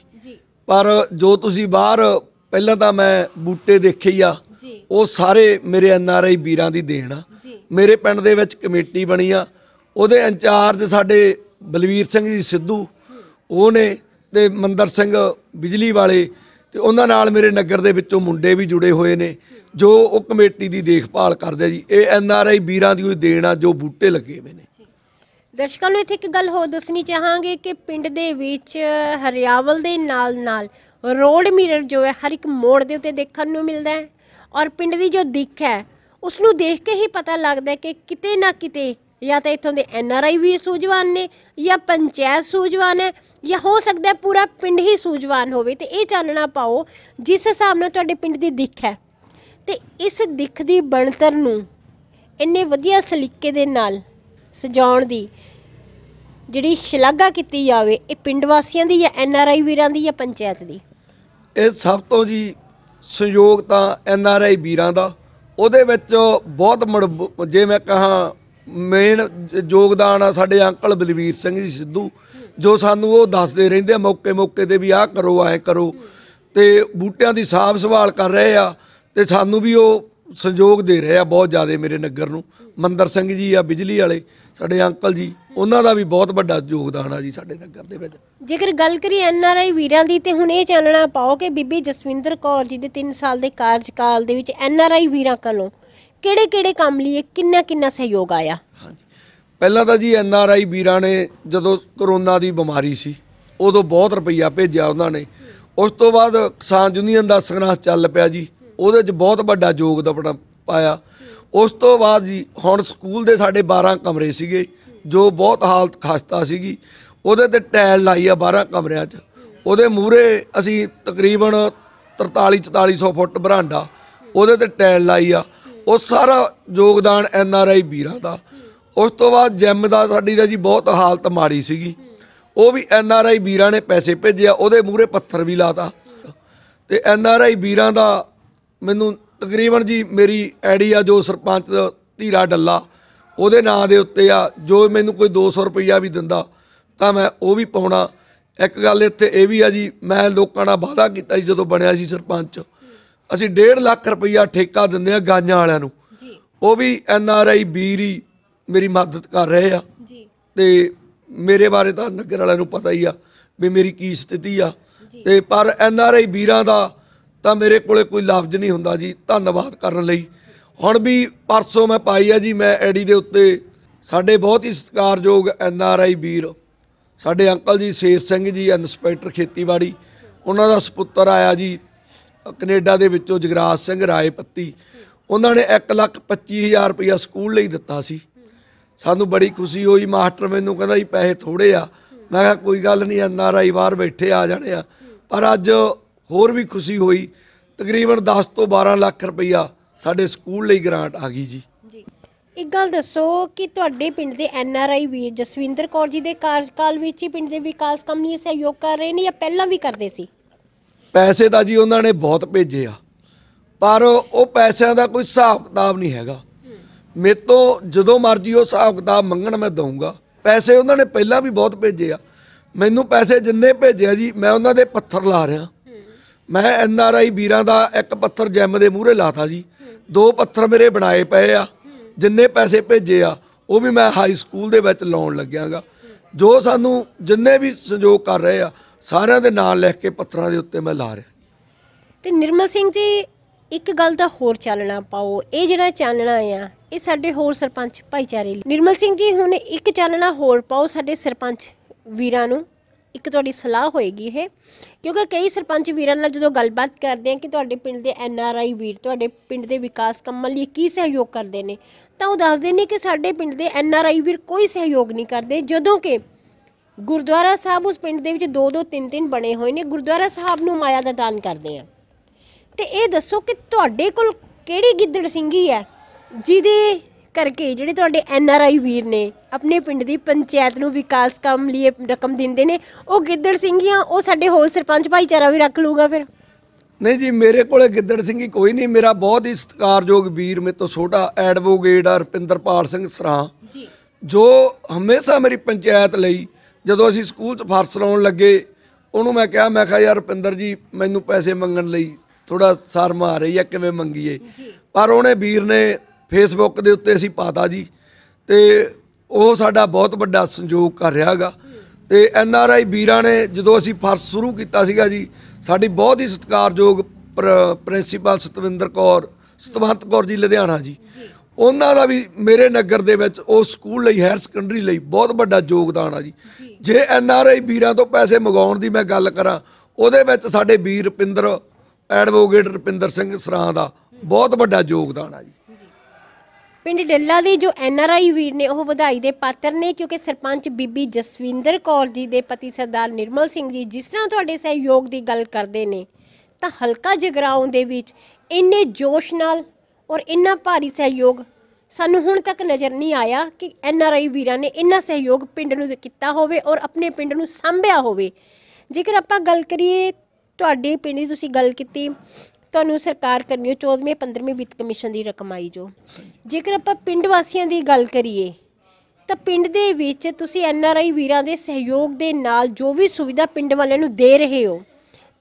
ਪਰ ਜੋ ਤੁਸੀਂ ਬਾਹਰ ਪਹਿਲਾਂ ਤਾਂ ਮੈਂ ਬੂਟੇ ਦੇਖੇ ਹੀ ਆ ਉਹ ਸਾਰੇ ਮੇਰੇ ਐਨ ਆਰ ਆਈ ਵੀਰਾਂ ਦੀ ਦੇਣ ਆ ਮੇਰੇ ਪਿੰਡ ਦੇ ਵਿੱਚ ਕਮੇਟੀ ਬਣੀ ਆ ਉਹਦੇ ਇੰਚਾਰਜ ਸਾਡੇ ਬਲਵੀਰ ਸਿੰਘ ਜੀ ਸਿੱਧੂ ਉਹਨੇ ਤੇ ਮੰਦਰ ਸਿੰਘ ਬਿਜਲੀ ਵਾਲੇ ਤੇ ਉਹਨਾਂ ਨਾਲ ਮੇਰੇ ਨਗਰ ਦੇ ਵਿੱਚੋਂ ਮੁੰਡੇ ਵੀ ਜੁੜੇ ਹੋਏ ਨੇ ਜੋ ਉਹ ਕਮੇਟੀ ਦੀ ਦੇਖਭਾਲ ਕਰਦੇ ਜੀ ਇਹ ਐਨ ਆਰ ਆਈ ਵੀਰਾਂ ਦੀ ਕੋਈ ਦੇਣਾ ਜੋ ਬੂਟੇ ਲੱਗੇ ਹੋਏ ਨੇ
ਦਰਸ਼ਕਾਂ ਨੂੰ ਇੱਥੇ ਇੱਕ ਗੱਲ ਹੋਰ ਦੱਸਣੀ ਚਾਹਾਂਗੇ ਕਿ ਪਿੰਡ ਦੇ ਵਿੱਚ ਹਰਿਆਵਲ ਦੇ ਨਾਲ ਨਾਲ ਰੋਡ ਮਿਰਰ ਜੋ ਹੈ ਹਰ ਇੱਕ ਮੋੜ ਦੇ ਉੱਤੇ ਦੇਖਣ ਨੂੰ ਮਿਲਦਾ ਹੈ ਔਰ ਪਿੰਡ ਦੀ ਜੋ ਦਿੱਖ ਹੈ ਉਸ ਨੂੰ ਦੇਖ ਕੇ ਹੀ ਪਤਾ ਲੱਗਦਾ ਹੈ ਕਿ ਕਿਤੇ ਨਾ ਕਿਤੇ ਜਾਂ ਤਾਂ ਇੱਥੋਂ ਦੇ ਐਨ ਆਰ ਆਈ ਵੀਰ ਸੂਝਵਾਨ ਨੇ ਜਾਂ ਪੰਚਾਇਤ ਸੂਝਵਾਨ ਹੈ ਜਾਂ ਹੋ ਸਕਦਾ ਪੂਰਾ ਪਿੰਡ ਹੀ ਸੂਝਵਾਨ ਹੋਵੇ ਤੇ ਇਹ ਚਾਨਣਾ ਪਾਓ ਜਿਸ ਹਿਸਾਬ ਨਾਲ ਤੁਹਾਡੇ ਪਿੰਡ ਦੀ ਦਿੱਖ ਹੈ ਤੇ ਇਸ ਦਿੱਖ ਦੀ ਬਣਤਰ ਨੂੰ ਇੰਨੇ ਵਧੀਆ ਸਲੀਕੇ ਦੇ ਨਾਲ ਸਜਾਉਣ ਦੀ ਜਿਹੜੀ ਸ਼ਲਾਘਾ ਕੀਤੀ ਜਾਵੇ ਇਹ ਪਿੰਡ ਵਾਸੀਆਂ ਦੀ ਜਾਂ ਐਨ ਆਰ ਆਈ ਵੀਰਾਂ ਦੀ ਜਾਂ ਪੰਚਾਇਤ ਦੀ
ਇਹ ਸਭ ਤੋਂ ਜੀ ਸਹਿਯੋਗ ਤਾਂ ਐਨ ਆਰ ਆਈ ਵੀਰਾਂ ਦਾ ਉਹਦੇ ਵਿੱਚ ਬਹੁਤ ਜੇ ਮੈਂ ਕਹਾ ਮੇਨ ਯੋਗਦਾਨ ਆ ਸਾਡੇ ਅੰਕਲ ਬਲਵੀਰ ਸਿੰਘ ਜੀ ਸਿੱਧੂ ਜੋ ਸਾਨੂੰ ਉਹ ਦੱਸਦੇ ਰਹਿੰਦੇ ਆ ਮੌਕੇ ਮੌਕੇ ਤੇ ਵੀ ਆਹ ਕਰੋ ਐ ਕਰੋ ਤੇ ਬੂਟਿਆਂ ਦੀ ਸਾਫ ਸੰਭਾਲ ਕਰ ਰਹੇ ਆ ਤੇ ਸਾਨੂੰ ਵੀ ਉਹ ਸਹਿਯੋਗ ਦੇ ਰਹੇ ਆ ਬਹੁਤ ਜ਼ਿਆਦਾ ਮੇਰੇ ਨਗਰ ਨੂੰ ਮੰਦਰ ਸਿੰਘ ਜੀ ਆ ਬਿਜਲੀ ਵਾਲੇ ਸਾਡੇ ਅੰਕਲ ਜੀ ਉਹਨਾਂ ਦਾ ਵੀ ਬਹੁਤ ਵੱਡਾ ਯੋਗਦਾਨ ਆ ਜੀ ਸਾਡੇ ਨਗਰ ਦੇ ਵਿੱਚ
ਜੇਕਰ ਗੱਲ ਕਰੀ ਐਨ ਆਰ ਆਈ ਵੀਰਾਂ ਦੀ ਤੇ ਹੁਣ ਇਹ ਚਾਨਣਾ ਪਾਓ ਕਿ ਬੀਬੀ ਜਸਵਿੰਦਰ ਕੌਰ ਜੀ ਦੇ 3 ਸਾਲ ਦੇ ਕਾਰਜਕਾਲ ਦੇ ਵਿੱਚ ਐਨ ਆਰ ਆਈ ਵੀਰਾਂ ਕੋਲੋਂ ਕਿਹੜੇ ਕਿਹੜੇ ਕੰਮ ਲਈ ਕਿੰਨਾ ਕਿੰਨਾ ਸਹਿਯੋਗ ਆਇਆ
ਪਹਿਲਾਂ ਤਾਂ ਜੀ ਐਨ ਆਰ ਆਈ ਵੀਰਾਂ ਨੇ ਜਦੋਂ ਕਰੋਨਾ ਦੀ ਬਿਮਾਰੀ ਸੀ ਉਦੋਂ ਬਹੁਤ ਰੁਪਈਆ ਭੇਜਿਆ ਉਹਨਾਂ ਨੇ ਉਸ ਤੋਂ ਬਾਅਦ ਕਿਸਾਨ ਯੂਨੀਅਨ ਦਾ ਸੰਗਰਾਹ ਚੱਲ ਪਿਆ ਜੀ ਉਹਦੇ 'ਚ ਬਹੁਤ ਵੱਡਾ ਯੋਗਦਾਨ ਪਾਇਆ ਉਸ ਤੋਂ ਬਾਅਦ ਜੀ ਹੁਣ ਸਕੂਲ ਦੇ ਸਾਡੇ 12 ਕਮਰੇ ਸੀਗੇ ਜੋ ਬਹੁਤ ਹਾਲਤ ਖਸਤਾ ਸੀਗੀ ਉਹਦੇ ਤੇ ਟੈਲ ਲਾਈ ਆ 12 ਕਮਰਿਆਂ 'ਚ ਉਹਦੇ ਮੂਰੇ ਅਸੀਂ ਤਕਰੀਬਨ 43 4400 ਫੁੱਟ ਬਰਾਂਡਾ ਉਹਦੇ ਤੇ ਟੈਲ ਲਾਈ ਆ ਉਹ ਸਾਰਾ ਯੋਗਦਾਨ ਐਨ ਆਰ ਆਈ ਵੀਰਾਂ ਦਾ ਉਸ ਤੋਂ ਬਾਅਦ ਜਿਮ ਦਾ ਸਾਡੀ ਦਾ ਜੀ ਬਹੁਤ ਹਾਲਤ ਮਾੜੀ ਸੀਗੀ ਉਹ ਵੀ ਐਨ ਆਰ ਆਈ ਵੀਰਾਂ ਨੇ ਪੈਸੇ ਭੇਜਿਆ ਉਹਦੇ ਮੂਹਰੇ ਪੱਥਰ ਵੀ ਲਾਤਾ ਤੇ ਐਨ ਆਰ ਆਈ ਵੀਰਾਂ ਦਾ ਮੈਨੂੰ ਤਕਰੀਬਨ ਜੀ ਮੇਰੀ ਐਡੀ ਆ ਜੋ ਸਰਪੰਚ ਧੀਰਾ ਡੱਲਾ ਉਹਦੇ ਨਾਂ ਦੇ ਉੱਤੇ ਆ ਜੋ ਮੈਨੂੰ ਕੋਈ 200 ਰੁਪਈਆ ਵੀ ਦਿੰਦਾ ਤਾਂ ਮੈਂ ਉਹ ਵੀ ਪਾਉਣਾ ਇੱਕ ਗੱਲ ਇੱਥੇ ਇਹ ਵੀ ਆ ਜੀ ਮੈਂ ਲੋਕਾਂ ਨਾਲ ਵਾਅਦਾ ਕੀਤਾ ਜੀ ਜਦੋਂ ਬਣਿਆ ਸੀ ਸਰਪੰਚ ਅਸੀਂ 1.5 ਲੱਖ ਰੁਪਈਆ ਠੇਕਾ ਦਿੰਦੇ ਆ ਗਾਂਜਾਂ ਵਾਲਿਆਂ ਨੂੰ ਜੀ ਉਹ ਵੀ ਐਨ ਆਰ ਆਈ ਵੀਰ ਹੀ ਮੇਰੀ ਮਦਦ ਕਰ ਰਹੇ ਆ ਜੀ ਤੇ ਮੇਰੇ ਬਾਰੇ ਤਾਂ ਨਗਰ ਵਾਲਿਆਂ ਨੂੰ ਪਤਾ ਹੀ ਆ ਵੀ ਮੇਰੀ ਕੀ ਸਥਿਤੀ ਆ ਤੇ ਪਰ ਐਨ ਆਰ ਆਈ ਵੀਰਾਂ ਦਾ ਤਾਂ ਮੇਰੇ ਕੋਲੇ ਕੋਈ ਲਫ਼ਜ਼ ਨਹੀਂ ਹੁੰਦਾ ਜੀ ਧੰਨਵਾਦ ਕਰਨ ਲਈ ਹੁਣ ਵੀ ਪਰਸੋਂ ਮੈਂ ਪਾਈ ਆ ਜੀ ਮੈਂ ਐਡੀ ਦੇ ਉੱਤੇ ਸਾਡੇ ਬਹੁਤ ਹੀ ਸਤਿਕਾਰਯੋਗ ਐਨ ਆਰ ਆਈ ਵੀਰ ਸਾਡੇ ਅੰਕਲ ਜੀ ਸੇਰ ਸਿੰਘ ਜੀ ਇਨਸਪੈਕਟਰ ਖੇਤੀਬਾੜੀ ਉਹਨਾਂ ਦਾ ਸੁਪੁੱਤਰ ਆਇਆ ਜੀ ਕੈਨੇਡਾ ਦੇ ਵਿੱਚੋਂ ਜਗਰਾਜ ਸਿੰਘ ਰਾਏ ਪੱਤੀ ਉਹਨਾਂ ਨੇ 1 ਲੱਖ 25000 ਰੁਪਇਆ ਸਕੂਲ ਲਈ ਦਿੱਤਾ ਸੀ ਸਾਨੂੰ ਬੜੀ ਖੁਸ਼ੀ ਹੋਈ ਮਾਸਟਰ ਮੈਨੂੰ ਕਹਿੰਦਾ ਜੀ ਪੈਸੇ ਥੋੜੇ ਆ ਮੈਂ ਕਿਹਾ ਕੋਈ ਗੱਲ ਨਹੀਂ ਐਨਆਰਆਈ ਬਾਹਰ ਬੈਠੇ ਆ ਜਾਣੇ ਆ ਪਰ ਅੱਜ ਹੋਰ ਵੀ ਖੁਸ਼ੀ ਹੋਈ ਤਕਰੀਬਨ 10 ਤੋਂ 12 ਲੱਖ ਰੁਪਇਆ ਸਾਡੇ ਸਕੂਲ ਲਈ ਗ੍ਰਾਂਟ ਆ ਗਈ ਜੀ
ਇੱਕ ਗੱਲ ਦੱਸੋ ਕਿ ਤੁਹਾਡੇ ਪਿੰਡ ਦੇ ਐਨ ਆਰ ਆਈ ਵੀਰ ਜਸਵਿੰਦਰ ਕੌਰ ਜੀ ਦੇ ਕਾਰਜਕਾਲ ਵਿੱਚ ਹੀ ਪਿੰਡ ਦੇ ਵਿਕਾਸ ਕੰਮ ਨਹੀਂ ਸਹਿਯੋਗ ਕਰ ਰਹੇ ਨੇ ਜਾਂ ਪਹਿਲਾਂ ਵੀ ਕਰਦੇ ਸੀ
ਪੈਸੇ ਦਾ ਜੀ ਉਹਨਾਂ ਨੇ ਬਹੁਤ ਭੇਜੇ ਆ ਪਰ ਉਹ ਪੈਸਿਆਂ ਦਾ ਕੋਈ ਹਿਸਾਬ ਕਿਤਾਬ ਨਹੀਂ ਹੈਗਾ ਮੇਰੇ ਤੋਂ ਜਦੋਂ ਮਰਜ਼ੀ ਉਹ ਹਿਸਾਬ ਕਿਤਾਬ ਮੰਗਣ ਮੈਂ ਦਊਂਗਾ ਪੈਸੇ ਉਹਨਾਂ ਨੇ ਪਹਿਲਾਂ ਵੀ ਬਹੁਤ ਭੇਜੇ ਆ ਮੈਨੂੰ ਪੈਸੇ ਜਿੰਨੇ ਭੇਜਿਆ ਜੀ ਮੈਂ ਉਹਨਾਂ ਦੇ ਪੱਥਰ ਲਾ ਰਿਹਾ ਮੈਂ ਐਨ ਆਰ ਆਈ ਵੀਰਾਂ ਦਾ ਇੱਕ ਪੱਥਰ ਜੈਮ ਦੇ ਮੂਹਰੇ ਲਾਤਾ ਜੀ ਦੋ ਪੱਥਰ ਮੇਰੇ ਬਣਾਏ ਪਏ ਆ ਜਿੰਨੇ ਪੈਸੇ ਭੇਜੇ ਆ ਉਹ ਵੀ ਮੈਂ ਹਾਈ ਸਕੂਲ ਦੇ ਵਿੱਚ ਲਾਉਣ ਲੱਗਿਆਗਾ ਜੋ ਸਾਨੂੰ ਜਿੰਨੇ ਵੀ ਸੰਯੋਗ ਕਰ ਰਹੇ ਆ ਸਾਰਿਆਂ ਦੇ ਨਾਂ ਲਿਖ ਕੇ ਪੱਥਰਾਂ ਦੇ ਉੱਤੇ ਮੈਂ ਲਾ ਰਿਹਾ
ਤੇ ਨਿਰਮਲ ਸਿੰਘ ਜੀ ਇੱਕ ਗੱਲ ਦਾ ਹੋਰ ਚਾਲਣਾ ਪਾਓ ਇਹ ਜਿਹੜਾ ਚਾਲਣਾ ਆ ਇਹ ਸਾਡੇ ਹੋਰ ਸਰਪੰਚ ਭਾਈਚਾਰੇ ਲਈ ਨਿਰਮਲ ਸਿੰਘ ਜੀ ਹੁਣ ਇੱਕ ਚਾਲਣਾ ਹੋਰ ਪਾਓ ਸਾਡੇ ਸਰਪੰਚ ਵੀਰਾਂ ਨੂੰ ਇੱਕ ਤੁਹਾਡੀ ਸਲਾਹ ਹੋਏਗੀ ਇਹ ਕਿਉਂਕਿ ਕਈ ਸਰਪੰਚ ਵੀਰਾਂ ਨਾਲ ਜਦੋਂ ਗੱਲਬਾਤ ਕਰਦੇ ਆ ਕਿ ਤੁਹਾਡੇ ਪਿੰਡ ਦੇ ਐਨ ਆਰ ਆਈ ਵੀਰ ਤੁਹਾਡੇ ਪਿੰਡ ਦੇ ਵਿਕਾਸ ਕੰਮਾਂ ਲਈ ਕੀ ਸਹਿਯੋਗ ਕਰਦੇ ਨੇ ਤਾਂ ਉਹ ਦੱਸਦੇ ਨੇ ਕਿ ਸਾਡੇ ਪਿੰਡ ਦੇ ਐਨ ਆਰ ਆਈ ਵੀਰ ਕੋਈ ਸਹਿਯੋਗ ਨਹੀਂ ਕਰਦੇ ਜਦੋਂ ਕਿ ਗੁਰਦੁਆਰਾ ਸਾਹਿਬ ਉਸ ਪਿੰਡ ਦੇ ਵਿੱਚ ਦੋ ਦੋ ਤਿੰਨ ਤਿੰਨ ਬਣੇ ਹੋਏ ਨੇ ਗੁਰਦੁਆਰਾ ਸਾਹਿਬ ਨੂੰ ਮਾਇਆ ਦਾ ਦਾਨ ਕਰਦੇ ਆ ਤੇ ਇਹ ਦੱਸੋ ਕਿ ਤੁਹਾਡੇ ਕੋਲ ਕਿਹੜੀ ਗਿੱਦੜ ਸਿੰਘੀ ਹੈ ਜਿਹਦੇ ਕਰਕੇ ਜਿਹੜੇ ਤੁਹਾਡੇ ਐਨ ਆਰ ਆਈ ਵੀਰ ਨੇ ਆਪਣੇ ਪਿੰਡ ਦੀ ਪੰਚਾਇਤ ਨੂੰ ਵਿਕਾਸ ਕੰਮ ਲਈ ਰਕਮ ਦਿੰਦੇ ਨੇ ਉਹ ਗਿੱਦੜ ਸਿੰਘੀਆਂ ਉਹ ਸਾਡੇ ਹੋਰ ਸਰਪੰਚ ਭਾਈਚਾਰਾ ਵੀ ਰੱਖ ਲੂਗਾ ਫਿਰ
ਨਹੀਂ ਜੀ ਮੇਰੇ ਕੋਲੇ ਗਿੱਦੜ ਸਿੰਘੀ ਕੋਈ ਨਹੀਂ ਮੇਰਾ ਬਹੁਤ ਹੀ ਸਤਿਕਾਰਯੋਗ ਵੀਰ ਮੇਰੇ ਤੋਂ ਛੋਟਾ ਐਡਵੋਕੇਟ ਹਰਪਿੰਦਰਪਾਲ ਸਿੰਘ ਸਰਾ ਜੀ ਜੋ ਹਮੇਸ਼ਾ ਮੇਰੀ ਪੰਚਾਇਤ ਲਈ ਜਦੋਂ ਅਸੀਂ ਸਕੂਲ 'ਚ ਫਰਸ ਲਾਉਣ ਲੱਗੇ ਉਹਨੂੰ ਮੈਂ ਕਿਹਾ ਮੈਂ ਕਿਹਾ ਯਾਰ ਰਪਿੰਦਰ ਜੀ ਮੈਨੂੰ ਪੈਸੇ ਮੰਗਣ ਲਈ ਥੋੜਾ ਸਰ ਮਾਰ ਰਹੀ ਆ ਕਿਵੇਂ ਮੰਗੀਏ ਪਰ ਉਹਨੇ ਵੀਰ ਨੇ ਫੇਸਬੁੱਕ ਦੇ ਉੱਤੇ ਅਸੀਂ ਪਾਤਾ ਜੀ ਤੇ ਉਹ ਸਾਡਾ ਬਹੁਤ ਵੱਡਾ ਸੰਯੋਗ ਕਰ ਰਿਹਾ ਹੈਗਾ ਤੇ ਐਨ ਆਰ ਆਈ ਵੀਰਾਂ ਨੇ ਜਦੋਂ ਅਸੀਂ ਫਰਸ ਸ਼ੁਰੂ ਕੀਤਾ ਸੀਗਾ ਜੀ ਸਾਡੀ ਬਹੁਤ ਹੀ ਸਤਿਕਾਰਯੋਗ ਪ੍ਰਿੰਸੀਪਲ ਸਤਵਿੰਦਰ ਕੌਰ ਸਤਵੰਤ ਕੌਰ ਜੀ ਲੁਧਿਆਣਾ ਜੀ ਉਹਨਾਂ ਦਾ ਵੀ ਮੇਰੇ ਨਗਰ ਦੇ ਵਿੱਚ ਉਹ ਸਕੂਲ ਲਈ ਹਾਇਰ ਸੈਕੰਡਰੀ ਲਈ ਬਹੁਤ ਵੱਡਾ ਯੋਗਦਾਨ ਆ ਜੀ ਜੇ ਐਨ ਆਰ ਆਈ ਵੀਰਾਂ ਤੋਂ ਪੈਸੇ ਮੰਗਾਉਣ ਦੀ ਮੈਂ ਗੱਲ ਕਰਾਂ ਉਹਦੇ ਵਿੱਚ ਸਾਡੇ ਵੀਰ ਰਪਿੰਦਰ ਐਡਵੋਕੇਟ ਰਪਿੰਦਰ ਸਿੰਘ ਸਰਾਂ ਦਾ ਬਹੁਤ ਵੱਡਾ ਯੋਗਦਾਨ ਆ ਜੀ
ਪਿੰਡ ਡੱਲਾ ਦੇ ਜੋ ਐਨ ਆਰ ਆਈ ਵੀਰ ਨੇ ਉਹ ਵਧਾਈ ਦੇ ਪਾਤਰ ਨੇ ਕਿਉਂਕਿ ਸਰਪੰਚ ਬੀਬੀ ਜਸਵਿੰਦਰ ਕੌਰ ਜੀ ਦੇ ਪਤੀ ਸਰਦਾਰ ਨਿਰਮਲ ਸਿੰਘ ਜੀ ਜਿਸ ਤਰ੍ਹਾਂ ਤੁਹਾਡੇ ਸਹਿਯੋਗ ਦੀ ਗੱਲ ਕਰਦੇ ਨੇ ਤਾਂ ਹਲਕਾ ਜਗਰਾਉਂ ਦੇ ਵਿੱਚ ਇੰਨੇ ਜੋਸ਼ ਨਾਲ ਔਰ ਇੰਨਾ ਭਾਰੀ ਸਹਿਯੋਗ ਸਾਨੂੰ ਹੁਣ ਤੱਕ ਨਜ਼ਰ ਨਹੀਂ ਆਇਆ ਕਿ ਐਨ ਆਰ ਆਈ ਵੀਰਾਂ ਨੇ ਇੰਨਾ ਸਹਿਯੋਗ ਪਿੰਡ ਨੂੰ ਕੀਤਾ ਹੋਵੇ ਔਰ ਆਪਣੇ ਪਿੰਡ ਨੂੰ ਸੰਭਿਆ ਹੋਵੇ ਜੇਕਰ ਆਪਾਂ ਗੱਲ ਕਰੀਏ ਤੁਹਾਡੇ ਪਿੰਡ ਦੀ ਤੁਸੀਂ ਗੱਲ ਕੀਤੀ ਤੁਹਾਨੂੰ ਸਰਕਾਰ ਕਰਨੀ 14ਵੇਂ 15ਵੇਂ ਵਿੱਤ ਕਮਿਸ਼ਨ ਦੀ ਰਕਮ ਆਈ ਜੋ ਜੇਕਰ ਆਪਾਂ ਪਿੰਡ ਵਾਸੀਆਂ ਦੀ ਗੱਲ ਕਰੀਏ ਤਾਂ ਪਿੰਡ ਦੇ ਵਿੱਚ ਤੁਸੀਂ ਐਨ ਆਰ ਆਈ ਵੀਰਾਂ ਦੇ ਸਹਿਯੋਗ ਦੇ ਨਾਲ ਜੋ ਵੀ ਸੁਵਿਧਾ ਪਿੰਡ ਵਾਲਿਆਂ ਨੂੰ ਦੇ ਰਹੇ ਹੋ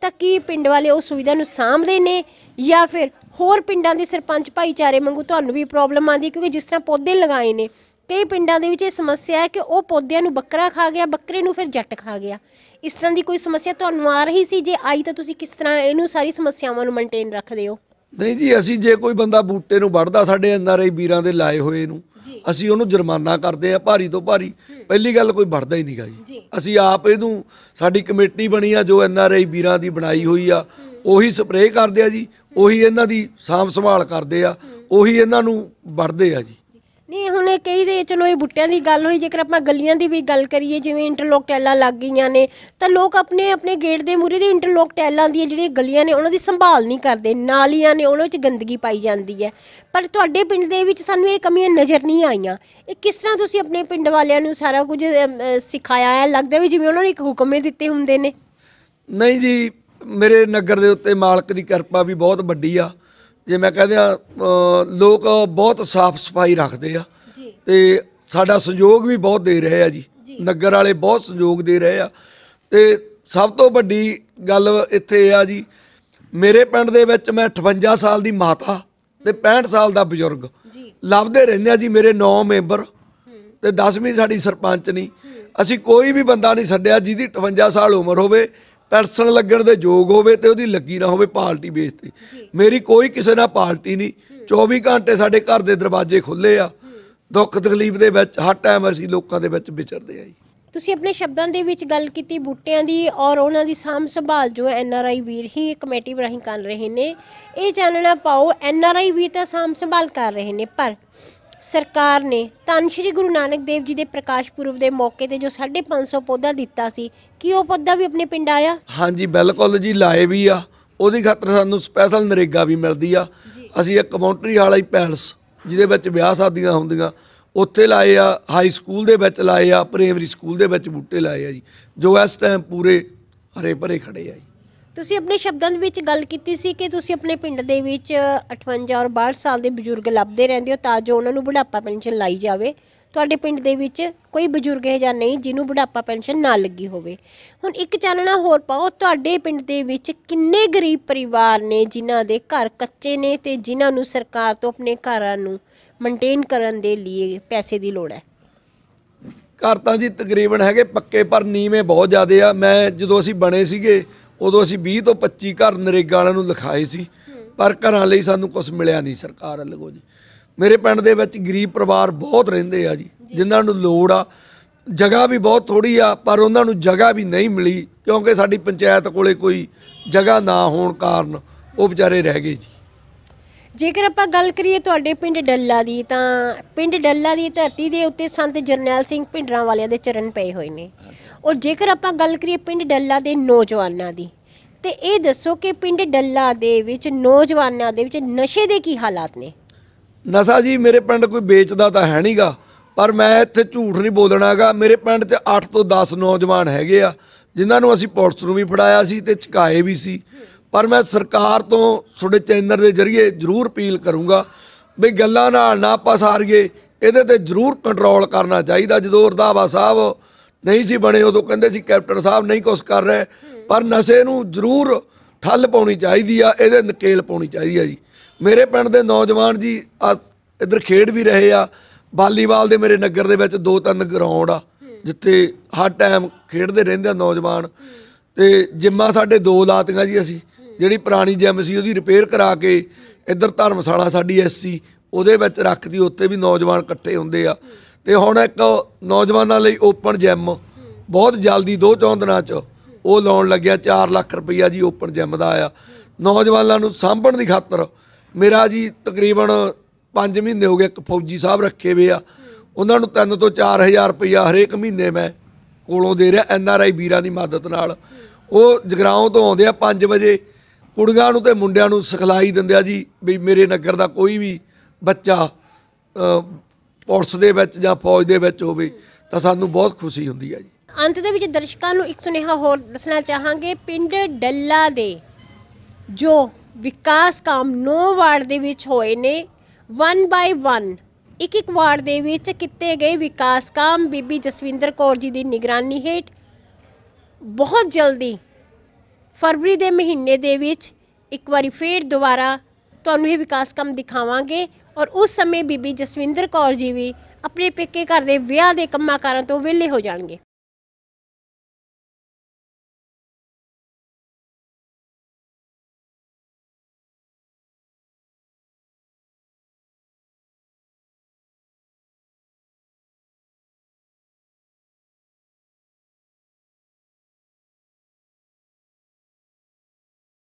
ਤਾਂ ਕੀ ਪਿੰਡ ਵਾਲੇ ਉਹ ਸੁਵਿਧਾ ਨੂੰ ਸਾਂਭਦੇ ਨੇ ਜਾਂ ਫਿਰ ਹੋਰ ਪਿੰਡਾਂ ਦੇ ਸਰਪੰਚ ਭਾਈਚਾਰੇ ਵਾਂਗੂ ਤੁਹਾਨੂੰ ਵੀ ਪ੍ਰੋਬਲਮ ਆਉਂਦੀ ਕਿਉਂਕਿ ਜਿਸ ਤਰ੍ਹਾਂ ਪੌਦੇ ਲਗਾਏ ਨੇ ਕਈ ਪਿੰਡਾਂ ਦੇ ਵਿੱਚ ਇਹ ਸਮੱਸਿਆ ਹੈ ਕਿ ਉਹ ਪੌਦਿਆਂ ਨੂੰ ਬੱਕਰਾ ਖਾ ਗਿਆ ਬੱਕਰੇ ਨੂੰ ਫਿਰ ਜੱਟ ਖਾ ਗਿਆ ਇਸ ਤਰ੍ਹਾਂ ਦੀ ਕੋਈ ਸਮੱਸਿਆ ਤੁਹਾਨੂੰ ਆ ਰਹੀ ਸੀ ਜੇ ਆਈ ਤਾਂ ਤੁਸੀਂ ਕਿਸ ਤਰ੍ਹਾਂ ਇਹਨੂੰ ਸਾਰੀ ਸਮੱਸਿਆਵਾਂ ਨੂੰ ਮੇਨਟੇਨ ਰੱਖਦੇ ਹੋ
ਨਹੀਂ ਜੀ ਅਸੀਂ ਜੇ ਕੋਈ ਬੰਦਾ ਬੂਟੇ ਨੂੰ ਵੱਢਦਾ ਸਾਡੇ ਐਨਆਰਆਈ ਵੀਰਾਂ ਦੇ ਲਾਏ ਹੋਏ ਨੂੰ ਅਸੀਂ ਉਹਨੂੰ ਜੁਰਮਾਨਾ ਕਰਦੇ ਆ ਭਾਰੀ ਤੋਂ ਭਾਰੀ ਪਹਿਲੀ ਗੱਲ ਕੋਈ ਵੜਦਾ ਹੀ ਨਹੀਂਗਾ ਜੀ ਅਸੀਂ ਆਪ ਇਹਨੂੰ ਸਾਡੀ ਕਮੇਟੀ ਬਣੀ ਆ ਜੋ ਐਨ ਆਰ ਆਈ ਵੀਰਾਂ ਦੀ ਬਣਾਈ ਹੋਈ ਆ ਉਹੀ ਸਪਰੇਅ ਕਰਦੇ ਆ ਜੀ ਉਹੀ ਇਹਨਾਂ ਦੀ ਸਾਂਭ ਸੰਭਾਲ ਕਰਦੇ ਆ ਉਹੀ ਇਹਨਾਂ ਨੂੰ ਵੜਦੇ ਆ ਜੀ
ਨੀ ਹੁਣ ਇਹ ਕਈ ਦੇ ਚਲੋ ਇਹ ਬੁੱਟਿਆਂ ਦੀ ਗੱਲ ਹੋਈ ਜੇਕਰ ਆਪਾਂ ਗਲੀਆਂ ਦੀ ਵੀ ਗੱਲ ਕਰੀਏ ਜਿਵੇਂ ਇੰਟਰਲੋਕ ਟੈਲਾਂ ਲੱਗ ਗਈਆਂ ਨੇ ਤਾਂ ਲੋਕ ਆਪਣੇ ਆਪਣੇ ਗੇਟ ਦੇ ਮੂਹਰੇ ਦੇ ਇੰਟਰਲੋਕ ਟੈਲਾਂ ਦੀਆਂ ਜਿਹੜੀਆਂ ਗਲੀਆਂ ਨੇ ਉਹਨਾਂ ਦੀ ਸੰਭਾਲ ਨਹੀਂ ਕਰਦੇ ਨਾਲੀਆਂ ਨੇ ਉਹਨਾਂ ਵਿੱਚ ਗੰਦਗੀ ਪਾਈ ਜਾਂਦੀ ਹੈ ਪਰ ਤੁਹਾਡੇ ਪਿੰਡ ਦੇ ਵਿੱਚ ਸਾਨੂੰ ਇਹ ਕਮੀਆਂ ਨਜ਼ਰ ਨਹੀਂ ਆਈਆਂ ਇਹ ਕਿਸ ਤਰ੍ਹਾਂ ਤੁਸੀਂ ਆਪਣੇ ਪਿੰਡ ਵਾਲਿਆਂ ਨੂੰ ਸਾਰਾ ਕੁਝ ਸਿਖਾਇਆ ਹੈ ਲੱਗਦਾ ਵੀ ਜਿਵੇਂ ਉਹਨਾਂ ਨੇ ਇੱਕ ਹੁਕਮੇ ਦਿੱਤੇ ਹੁੰਦੇ ਨੇ
ਨਹੀਂ ਜੀ ਮੇਰੇ ਨਗਰ ਦੇ ਉੱਤੇ ਮਾਲਕ ਦੀ ਕਿਰਪਾ ਵੀ ਬਹੁਤ ਵੱਡੀ ਆ ਜੇ ਮੈਂ ਕਹਦੇ ਆ ਲੋਕ ਬਹੁਤ ਸਾਫ਼ ਸਫਾਈ ਰੱਖਦੇ ਆ ਤੇ ਸਾਡਾ ਸਹਿਯੋਗ ਵੀ ਬਹੁਤ ਦੇ ਰਹੇ ਆ ਜੀ ਨਗਰ ਵਾਲੇ ਬਹੁਤ ਸਹਿਯੋਗ ਦੇ ਰਹੇ ਆ ਤੇ ਸਭ ਤੋਂ ਵੱਡੀ ਗੱਲ ਇੱਥੇ ਆ ਜੀ ਮੇਰੇ ਪਿੰਡ ਦੇ ਵਿੱਚ ਮੈਂ 58 ਸਾਲ ਦੀ ਮਾਤਾ ਤੇ 65 ਸਾਲ ਦਾ ਬਜ਼ੁਰਗ ਲੱਭਦੇ ਰਹਿੰਦੇ ਆ ਜੀ ਮੇਰੇ 9 ਮੈਂਬਰ ਤੇ 10ਵੀਂ ਸਾਡੀ ਸਰਪੰਚ ਨਹੀਂ ਅਸੀਂ ਕੋਈ ਵੀ ਬੰਦਾ ਨਹੀਂ ਛੱਡਿਆ ਜਿਹਦੀ 58 ਸਾਲ ਉਮਰ ਹੋਵੇ ਪਰਸਨ ਲੱਗਣ ਦੇ ਯੋਗ ਹੋਵੇ ਤੇ ਉਹਦੀ ਲੱਗੀ ਨਾ ਹੋਵੇ ਪਾਰਟੀ ਬੇਸ ਤੇ ਮੇਰੀ ਕੋਈ ਕਿਸੇ ਨਾਲ ਪਾਰਟੀ ਨਹੀਂ 24 ਘੰਟੇ ਸਾਡੇ ਘਰ ਦੇ ਦਰਵਾਜ਼ੇ ਖੁੱਲੇ ਆ ਦੁੱਖ ਤਕਲੀਫ ਦੇ ਵਿੱਚ ਹਰ ਟਾਈਮ ਅਸੀਂ ਲੋਕਾਂ ਦੇ ਵਿੱਚ ਵਿਚਰਦੇ ਆ ਜੀ
ਤੁਸੀਂ ਆਪਣੇ ਸ਼ਬਦਾਂ ਦੇ ਵਿੱਚ ਗੱਲ ਕੀਤੀ ਬੂਟਿਆਂ ਦੀ ਔਰ ਉਹਨਾਂ ਦੀ ਸਾਂਭ ਸੰਭਾਲ ਜੋ ਐਨ R I Veer he committee ਰਾਹੀਂ ਕਰ ਰਹੇ ਨੇ ਇਹ ਜਾਣਣਾ ਪਾਓ ਐਨ ਆਰ ਆਈ ਵੀਰ ਤਾਂ ਸਾਂਭ ਸੰਭਾਲ ਕਰ ਰਹੇ ਨੇ ਪਰ ਸਰਕਾਰ ਨੇ ਧੰਨ ਸ਼੍ਰੀ ਗੁਰੂ ਨਾਨਕ ਦੇਵ ਜੀ ਦੇ ਪ੍ਰਕਾਸ਼ ਪੁਰਬ ਦੇ ਮੌਕੇ ਤੇ ਜੋ 550 ਪੌਦਾ ਦਿੱਤਾ ਸੀ ਕੀ ਉਹ ਪੌਦਾ ਵੀ ਆਪਣੇ ਪਿੰਡ ਆਇਆ
ਹਾਂਜੀ ਬਿਲਕੁਲ ਜੀ ਲਾਏ ਵੀ ਆ ਉਹਦੀ ਖਾਤਰ ਸਾਨੂੰ ਸਪੈਸ਼ਲ ਨਰੇਗਾ ਵੀ ਮਿਲਦੀ ਆ ਅਸੀਂ ਇੱਕ ਕਮੌਂਟਰੀ ਵਾਲਾ ਹੀ ਪੈਲਸ ਜਿਹਦੇ ਵਿੱਚ ਵਿਆਹ ਸ਼ਾਦੀਆਂ ਹੁੰਦੀਆਂ ਉੱਥੇ ਲਾਏ ਆ ਹਾਈ ਸਕੂਲ ਦੇ ਵਿੱਚ ਲਾਏ ਆ ਪ੍ਰਾਇਮਰੀ ਸਕੂਲ ਦੇ ਵਿੱਚ ਬੂਟੇ ਲਾਏ ਆ ਜੀ ਜੋ ਇਸ ਟਾਈਮ ਪੂਰੇ ਹਰੇ ਭਰੇ ਖੜੇ ਆ
ਤੁਸੀਂ ਆਪਣੇ ਸ਼ਬਦਾਂ ਦੇ ਵਿੱਚ ਗੱਲ ਕੀਤੀ ਸੀ ਕਿ ਤੁਸੀਂ ਆਪਣੇ ਪਿੰਡ ਦੇ ਵਿੱਚ 58 ਔਰ 62 ਸਾਲ ਦੇ ਬਜ਼ੁਰਗ ਲੱਭਦੇ ਰਹਿੰਦੇ ਹੋ ਤਾਂ ਜੋ ਉਹਨਾਂ ਨੂੰ ਬੁਢਾਪਾ ਪੈਨਸ਼ਨ ਲਾਈ ਜਾਵੇ ਤੁਹਾਡੇ ਪਿੰਡ ਦੇ ਵਿੱਚ ਕੋਈ ਬਜ਼ੁਰਗ ਹੈ ਜਾਂ ਨਹੀਂ ਜਿਹਨੂੰ ਬੁਢਾਪਾ ਪੈਨਸ਼ਨ ਨਾ ਲੱਗੀ ਹੋਵੇ ਹੁਣ ਇੱਕ ਚਾਨਣਾ ਹੋਰ ਪਾਓ ਤੁਹਾਡੇ ਪਿੰਡ ਦੇ ਵਿੱਚ ਕਿੰਨੇ ਗਰੀਬ ਪਰਿਵਾਰ ਨੇ ਜਿਨ੍ਹਾਂ ਦੇ ਘਰ ਕੱਚੇ ਨੇ ਤੇ ਜਿਨ੍ਹਾਂ ਨੂੰ ਸਰਕਾਰ ਤੋਂ ਆਪਣੇ ਘਰਾਂ ਨੂੰ ਮੇਨਟੇਨ ਕਰਨ ਦੇ ਲਈ ਪੈਸੇ ਦੀ ਲੋੜ ਹੈ
ਘਰ ਤਾਂ ਜੀ ਤਕਰੀਬਨ ਹੈਗੇ ਪੱਕੇ ਪਰ ਨੀਵੇਂ ਬਹੁਤ ਜ਼ਿਆਦੇ ਆ ਮੈਂ ਜਦੋਂ ਅਸੀਂ ਬਣੇ ਸੀਗੇ ਉਦੋਂ ਅਸੀਂ 20 ਤੋਂ 25 ਘਰ ਨਰੇਗਾ ਵਾਲਿਆਂ ਨੂੰ ਲਿਖਾਏ ਸੀ ਪਰ ਘਰਾਂ ਲਈ ਸਾਨੂੰ ਕੁਝ ਮਿਲਿਆ ਨਹੀਂ ਸਰਕਾਰ ਵੱਲੋਂ ਜੀ ਮੇਰੇ ਪਿੰਡ ਦੇ ਵਿੱਚ ਗਰੀਬ ਪਰਿਵਾਰ ਬਹੁਤ ਰਹਿੰਦੇ ਆ ਜੀ ਜਿਨ੍ਹਾਂ ਨੂੰ ਲੋੜ ਆ ਜਗ੍ਹਾ ਵੀ ਬਹੁਤ ਥੋੜੀ ਆ ਪਰ ਉਹਨਾਂ ਨੂੰ ਜਗ੍ਹਾ ਵੀ ਨਹੀਂ ਮਿਲੀ ਕਿਉਂਕਿ ਸਾਡੀ ਪੰਚਾਇਤ ਕੋਲੇ ਕੋਈ ਜਗ੍ਹਾ ਨਾ ਹੋਣ ਕਾਰਨ ਉਹ ਵਿਚਾਰੇ ਰਹਿ ਗਏ
ਜੀ ਜੇਕਰ ਆਪਾਂ ਗੱਲ ਕਰੀਏ ਤੁਹਾਡੇ ਪਿੰਡ ਡੱਲਾ ਦੀ ਤਾਂ ਪਿੰਡ ਡੱਲਾ ਦੀ ਧਰਤੀ ਦੇ ਉੱਤੇ ਸੰਤ ਜਰਨੈਲ ਸਿੰਘ ਭਿੰਡਰਾਂ ਵਾਲਿਆਂ ਦੇ ਚਰਨ ਪਏ ਹੋਏ ਨੇ ਔਰ ਜੇਕਰ ਆਪਾਂ ਗੱਲ ਕਰੀਏ ਪਿੰਡ ਡੱਲਾ ਦੇ ਨੌਜਵਾਨਾਂ ਦੀ ਤੇ ਇਹ ਦੱਸੋ ਕਿ ਪਿੰਡ ਡੱਲਾ ਦੇ ਵਿੱਚ ਨੌਜਵਾਨਾਂ ਦੇ ਵਿੱਚ ਨਸ਼ੇ ਦੇ ਕੀ ਹਾਲਾਤ ਨੇ
ਨਸ਼ਾ ਜੀ ਮੇਰੇ ਪਿੰਡ ਕੋਈ ਵੇਚਦਾ ਤਾਂ ਹੈ ਨਹੀਂਗਾ ਪਰ ਮੈਂ ਇੱਥੇ ਝੂਠ ਨਹੀਂ ਬੋਲਣਾਗਾ ਮੇਰੇ ਪਿੰਡ 'ਚ 8 ਤੋਂ 10 ਨੌਜਵਾਨ ਹੈਗੇ ਆ ਜਿਨ੍ਹਾਂ ਨੂੰ ਅਸੀਂ ਪੁਲਿਸ ਨੂੰ ਵੀ ਫੜਾਇਆ ਸੀ ਤੇ ਚਕਾਏ ਵੀ ਸੀ ਪਰ ਮੈਂ ਸਰਕਾਰ ਤੋਂ ਤੁਹਾਡੇ ਚੈਨਲ ਦੇ ਜ਼ਰੀਏ ਜ਼ਰੂਰ ਅਪੀਲ ਕਰੂੰਗਾ ਵੀ ਗੱਲਾਂ ਨਾਲ ਨਾ ਪਸਾਰੀਏ ਇਹਦੇ ਤੇ ਜ਼ਰੂਰ ਕੰਟਰੋਲ ਕਰਨਾ ਚਾਹੀਦਾ ਜਦੋਂ ਰਦਾਵਾ ਸਾਹਿਬ ਨਹੀਂ ਸੀ ਬਣੇ ਉਦੋਂ ਕਹਿੰਦੇ ਸੀ ਕੈਪਟਨ ਸਾਹਿਬ ਨਹੀਂ ਕੁਝ ਕਰ ਰਹੇ ਪਰ ਨਸ਼ੇ ਨੂੰ ਜ਼ਰੂਰ ਠੱਲ ਪਾਉਣੀ ਚਾਹੀਦੀ ਆ ਇਹਦੇ ਨਕੇਲ ਪਾਉਣੀ ਚਾਹੀਦੀ ਆ ਜੀ ਮੇਰੇ ਪਿੰਡ ਦੇ ਨੌਜਵਾਨ ਜੀ ਇਧਰ ਖੇਡ ਵੀ ਰਹੇ ਆ ਵਾਲੀਬਾਲ ਦੇ ਮੇਰੇ ਨਗਰ ਦੇ ਵਿੱਚ ਦੋ ਤਿੰਨ ਗਰਾਊਂਡ ਆ ਜਿੱਥੇ ਹਰ ਟਾਈਮ ਖੇਡਦੇ ਰਹਿੰਦੇ ਆ ਨੌਜਵਾਨ ਤੇ ਜਿੰਮਾ ਸਾਡੇ ਦੋ ਲਾਤੀਆਂ ਜੀ ਅਸੀਂ ਜਿਹੜੀ ਪੁਰਾਣੀ ਜਿੰਮ ਸੀ ਉਹਦੀ ਰਿਪੇਅਰ ਕਰਾ ਕੇ ਇੱਧਰ ਧਰਮਸ਼ਾਲਾ ਸਾਡੀ ਐਸਸੀ ਉਹਦੇ ਵਿੱਚ ਰੱਖਦੀ ਉੱਤੇ ਵੀ ਨੌਜਵਾਨ ਇਕੱਠੇ ਹੁੰਦੇ ਆ ਤੇ ਹੁਣ ਇੱਕ ਨੌਜਵਾਨਾਂ ਲਈ ਓਪਨ ਜਿਮ ਬਹੁਤ ਜਲਦੀ ਦੋ ਚੌਂ ਦਿਨਾਂ 'ਚ ਉਹ ਲਾਉਣ ਲੱਗਿਆ 4 ਲੱਖ ਰੁਪਈਆ ਜੀ ਓਪਨ ਜਿਮ ਦਾ ਆਇਆ ਨੌਜਵਾਨਾਂ ਨੂੰ ਸਾਂਭਣ ਦੀ ਖਾਤਰ ਮੇਰਾ ਜੀ ਤਕਰੀਬਨ 5 ਮਹੀਨੇ ਹੋ ਗਏ ਇੱਕ ਫੌਜੀ ਸਾਹਿਬ ਰੱਖੇ ਵੇ ਆ ਉਹਨਾਂ ਨੂੰ 3 ਤੋਂ 4000 ਰੁਪਈਆ ਹਰੇਕ ਮਹੀਨੇ ਮੈਂ ਕੋਲੋਂ ਦੇ ਰਿਹਾ ਐਨ ਆਰ ਆਈ ਵੀਰਾਂ ਦੀ ਮਦਦ ਨਾਲ ਉਹ ਜਗਰਾਉਂ ਤੋਂ ਆਉਂਦੇ ਆ 5 ਵਜੇ ਕੁੜੀਆਂ ਨੂੰ ਤੇ ਮੁੰਡਿਆਂ ਨੂੰ ਸਿਖਲਾਈ ਦਿੰਦੇ ਆ ਜੀ ਵੀ ਮੇਰੇ ਨਗਰ ਦਾ ਕੋਈ ਵੀ ਬੱਚਾ ਪੁਲਿਸ ਦੇ ਵਿੱਚ ਜਾਂ ਫੌਜ ਦੇ ਵਿੱਚ ਹੋਵੇ ਤਾਂ ਸਾਨੂੰ ਬਹੁਤ ਖੁਸ਼ੀ ਹੁੰਦੀ ਹੈ ਜੀ
ਅੰਤ ਦੇ ਵਿੱਚ ਦਰਸ਼ਕਾਂ ਨੂੰ ਇੱਕ ਸੁਨੇਹਾ ਹੋਰ ਦੱਸਣਾ ਚਾਹਾਂਗੇ ਪਿੰਡ ਡੱਲਾ ਦੇ ਜੋ ਵਿਕਾਸ ਕੰਮ 9 ਵਾਰਡ ਦੇ ਵਿੱਚ ਹੋਏ ਨੇ 1 ਬਾਈ 1 ਇੱਕ ਇੱਕ ਵਾਰਡ ਦੇ ਵਿੱਚ ਕੀਤੇ ਗਏ ਵਿਕਾਸ ਕੰਮ ਬੀਬੀ ਜਸਵਿੰਦਰ ਕੌਰ ਜੀ ਦੀ ਨਿਗਰਾਨੀ ਹੇਠ ਬਹੁਤ ਜਲਦੀ ਫਰਵਰੀ ਦੇ ਮਹੀਨੇ ਦੇ ਵਿੱਚ ਇੱਕ ਵਾਰੀ ਫੇਰ ਦੁਬਾਰਾ ਤੁਹਾਨੂੰ ਇਹ ਵਿਕਾਸ ਕੰਮ ਦਿਖਾਵਾਂਗੇ ਔਰ ਉਸ ਸਮੇਂ ਬੀਬੀ ਜਸਵਿੰਦਰ ਕੌਰ ਜੀ ਵੀ ਆਪਣੇ ਪੇਕੇ ਘਰ ਦੇ ਵਿਆਹ ਦੇ ਕੰਮਾਂ ਕਾਰਾਂ ਤੋਂ ਵਿਹਲੇ ਹੋ ਜਾਣਗੇ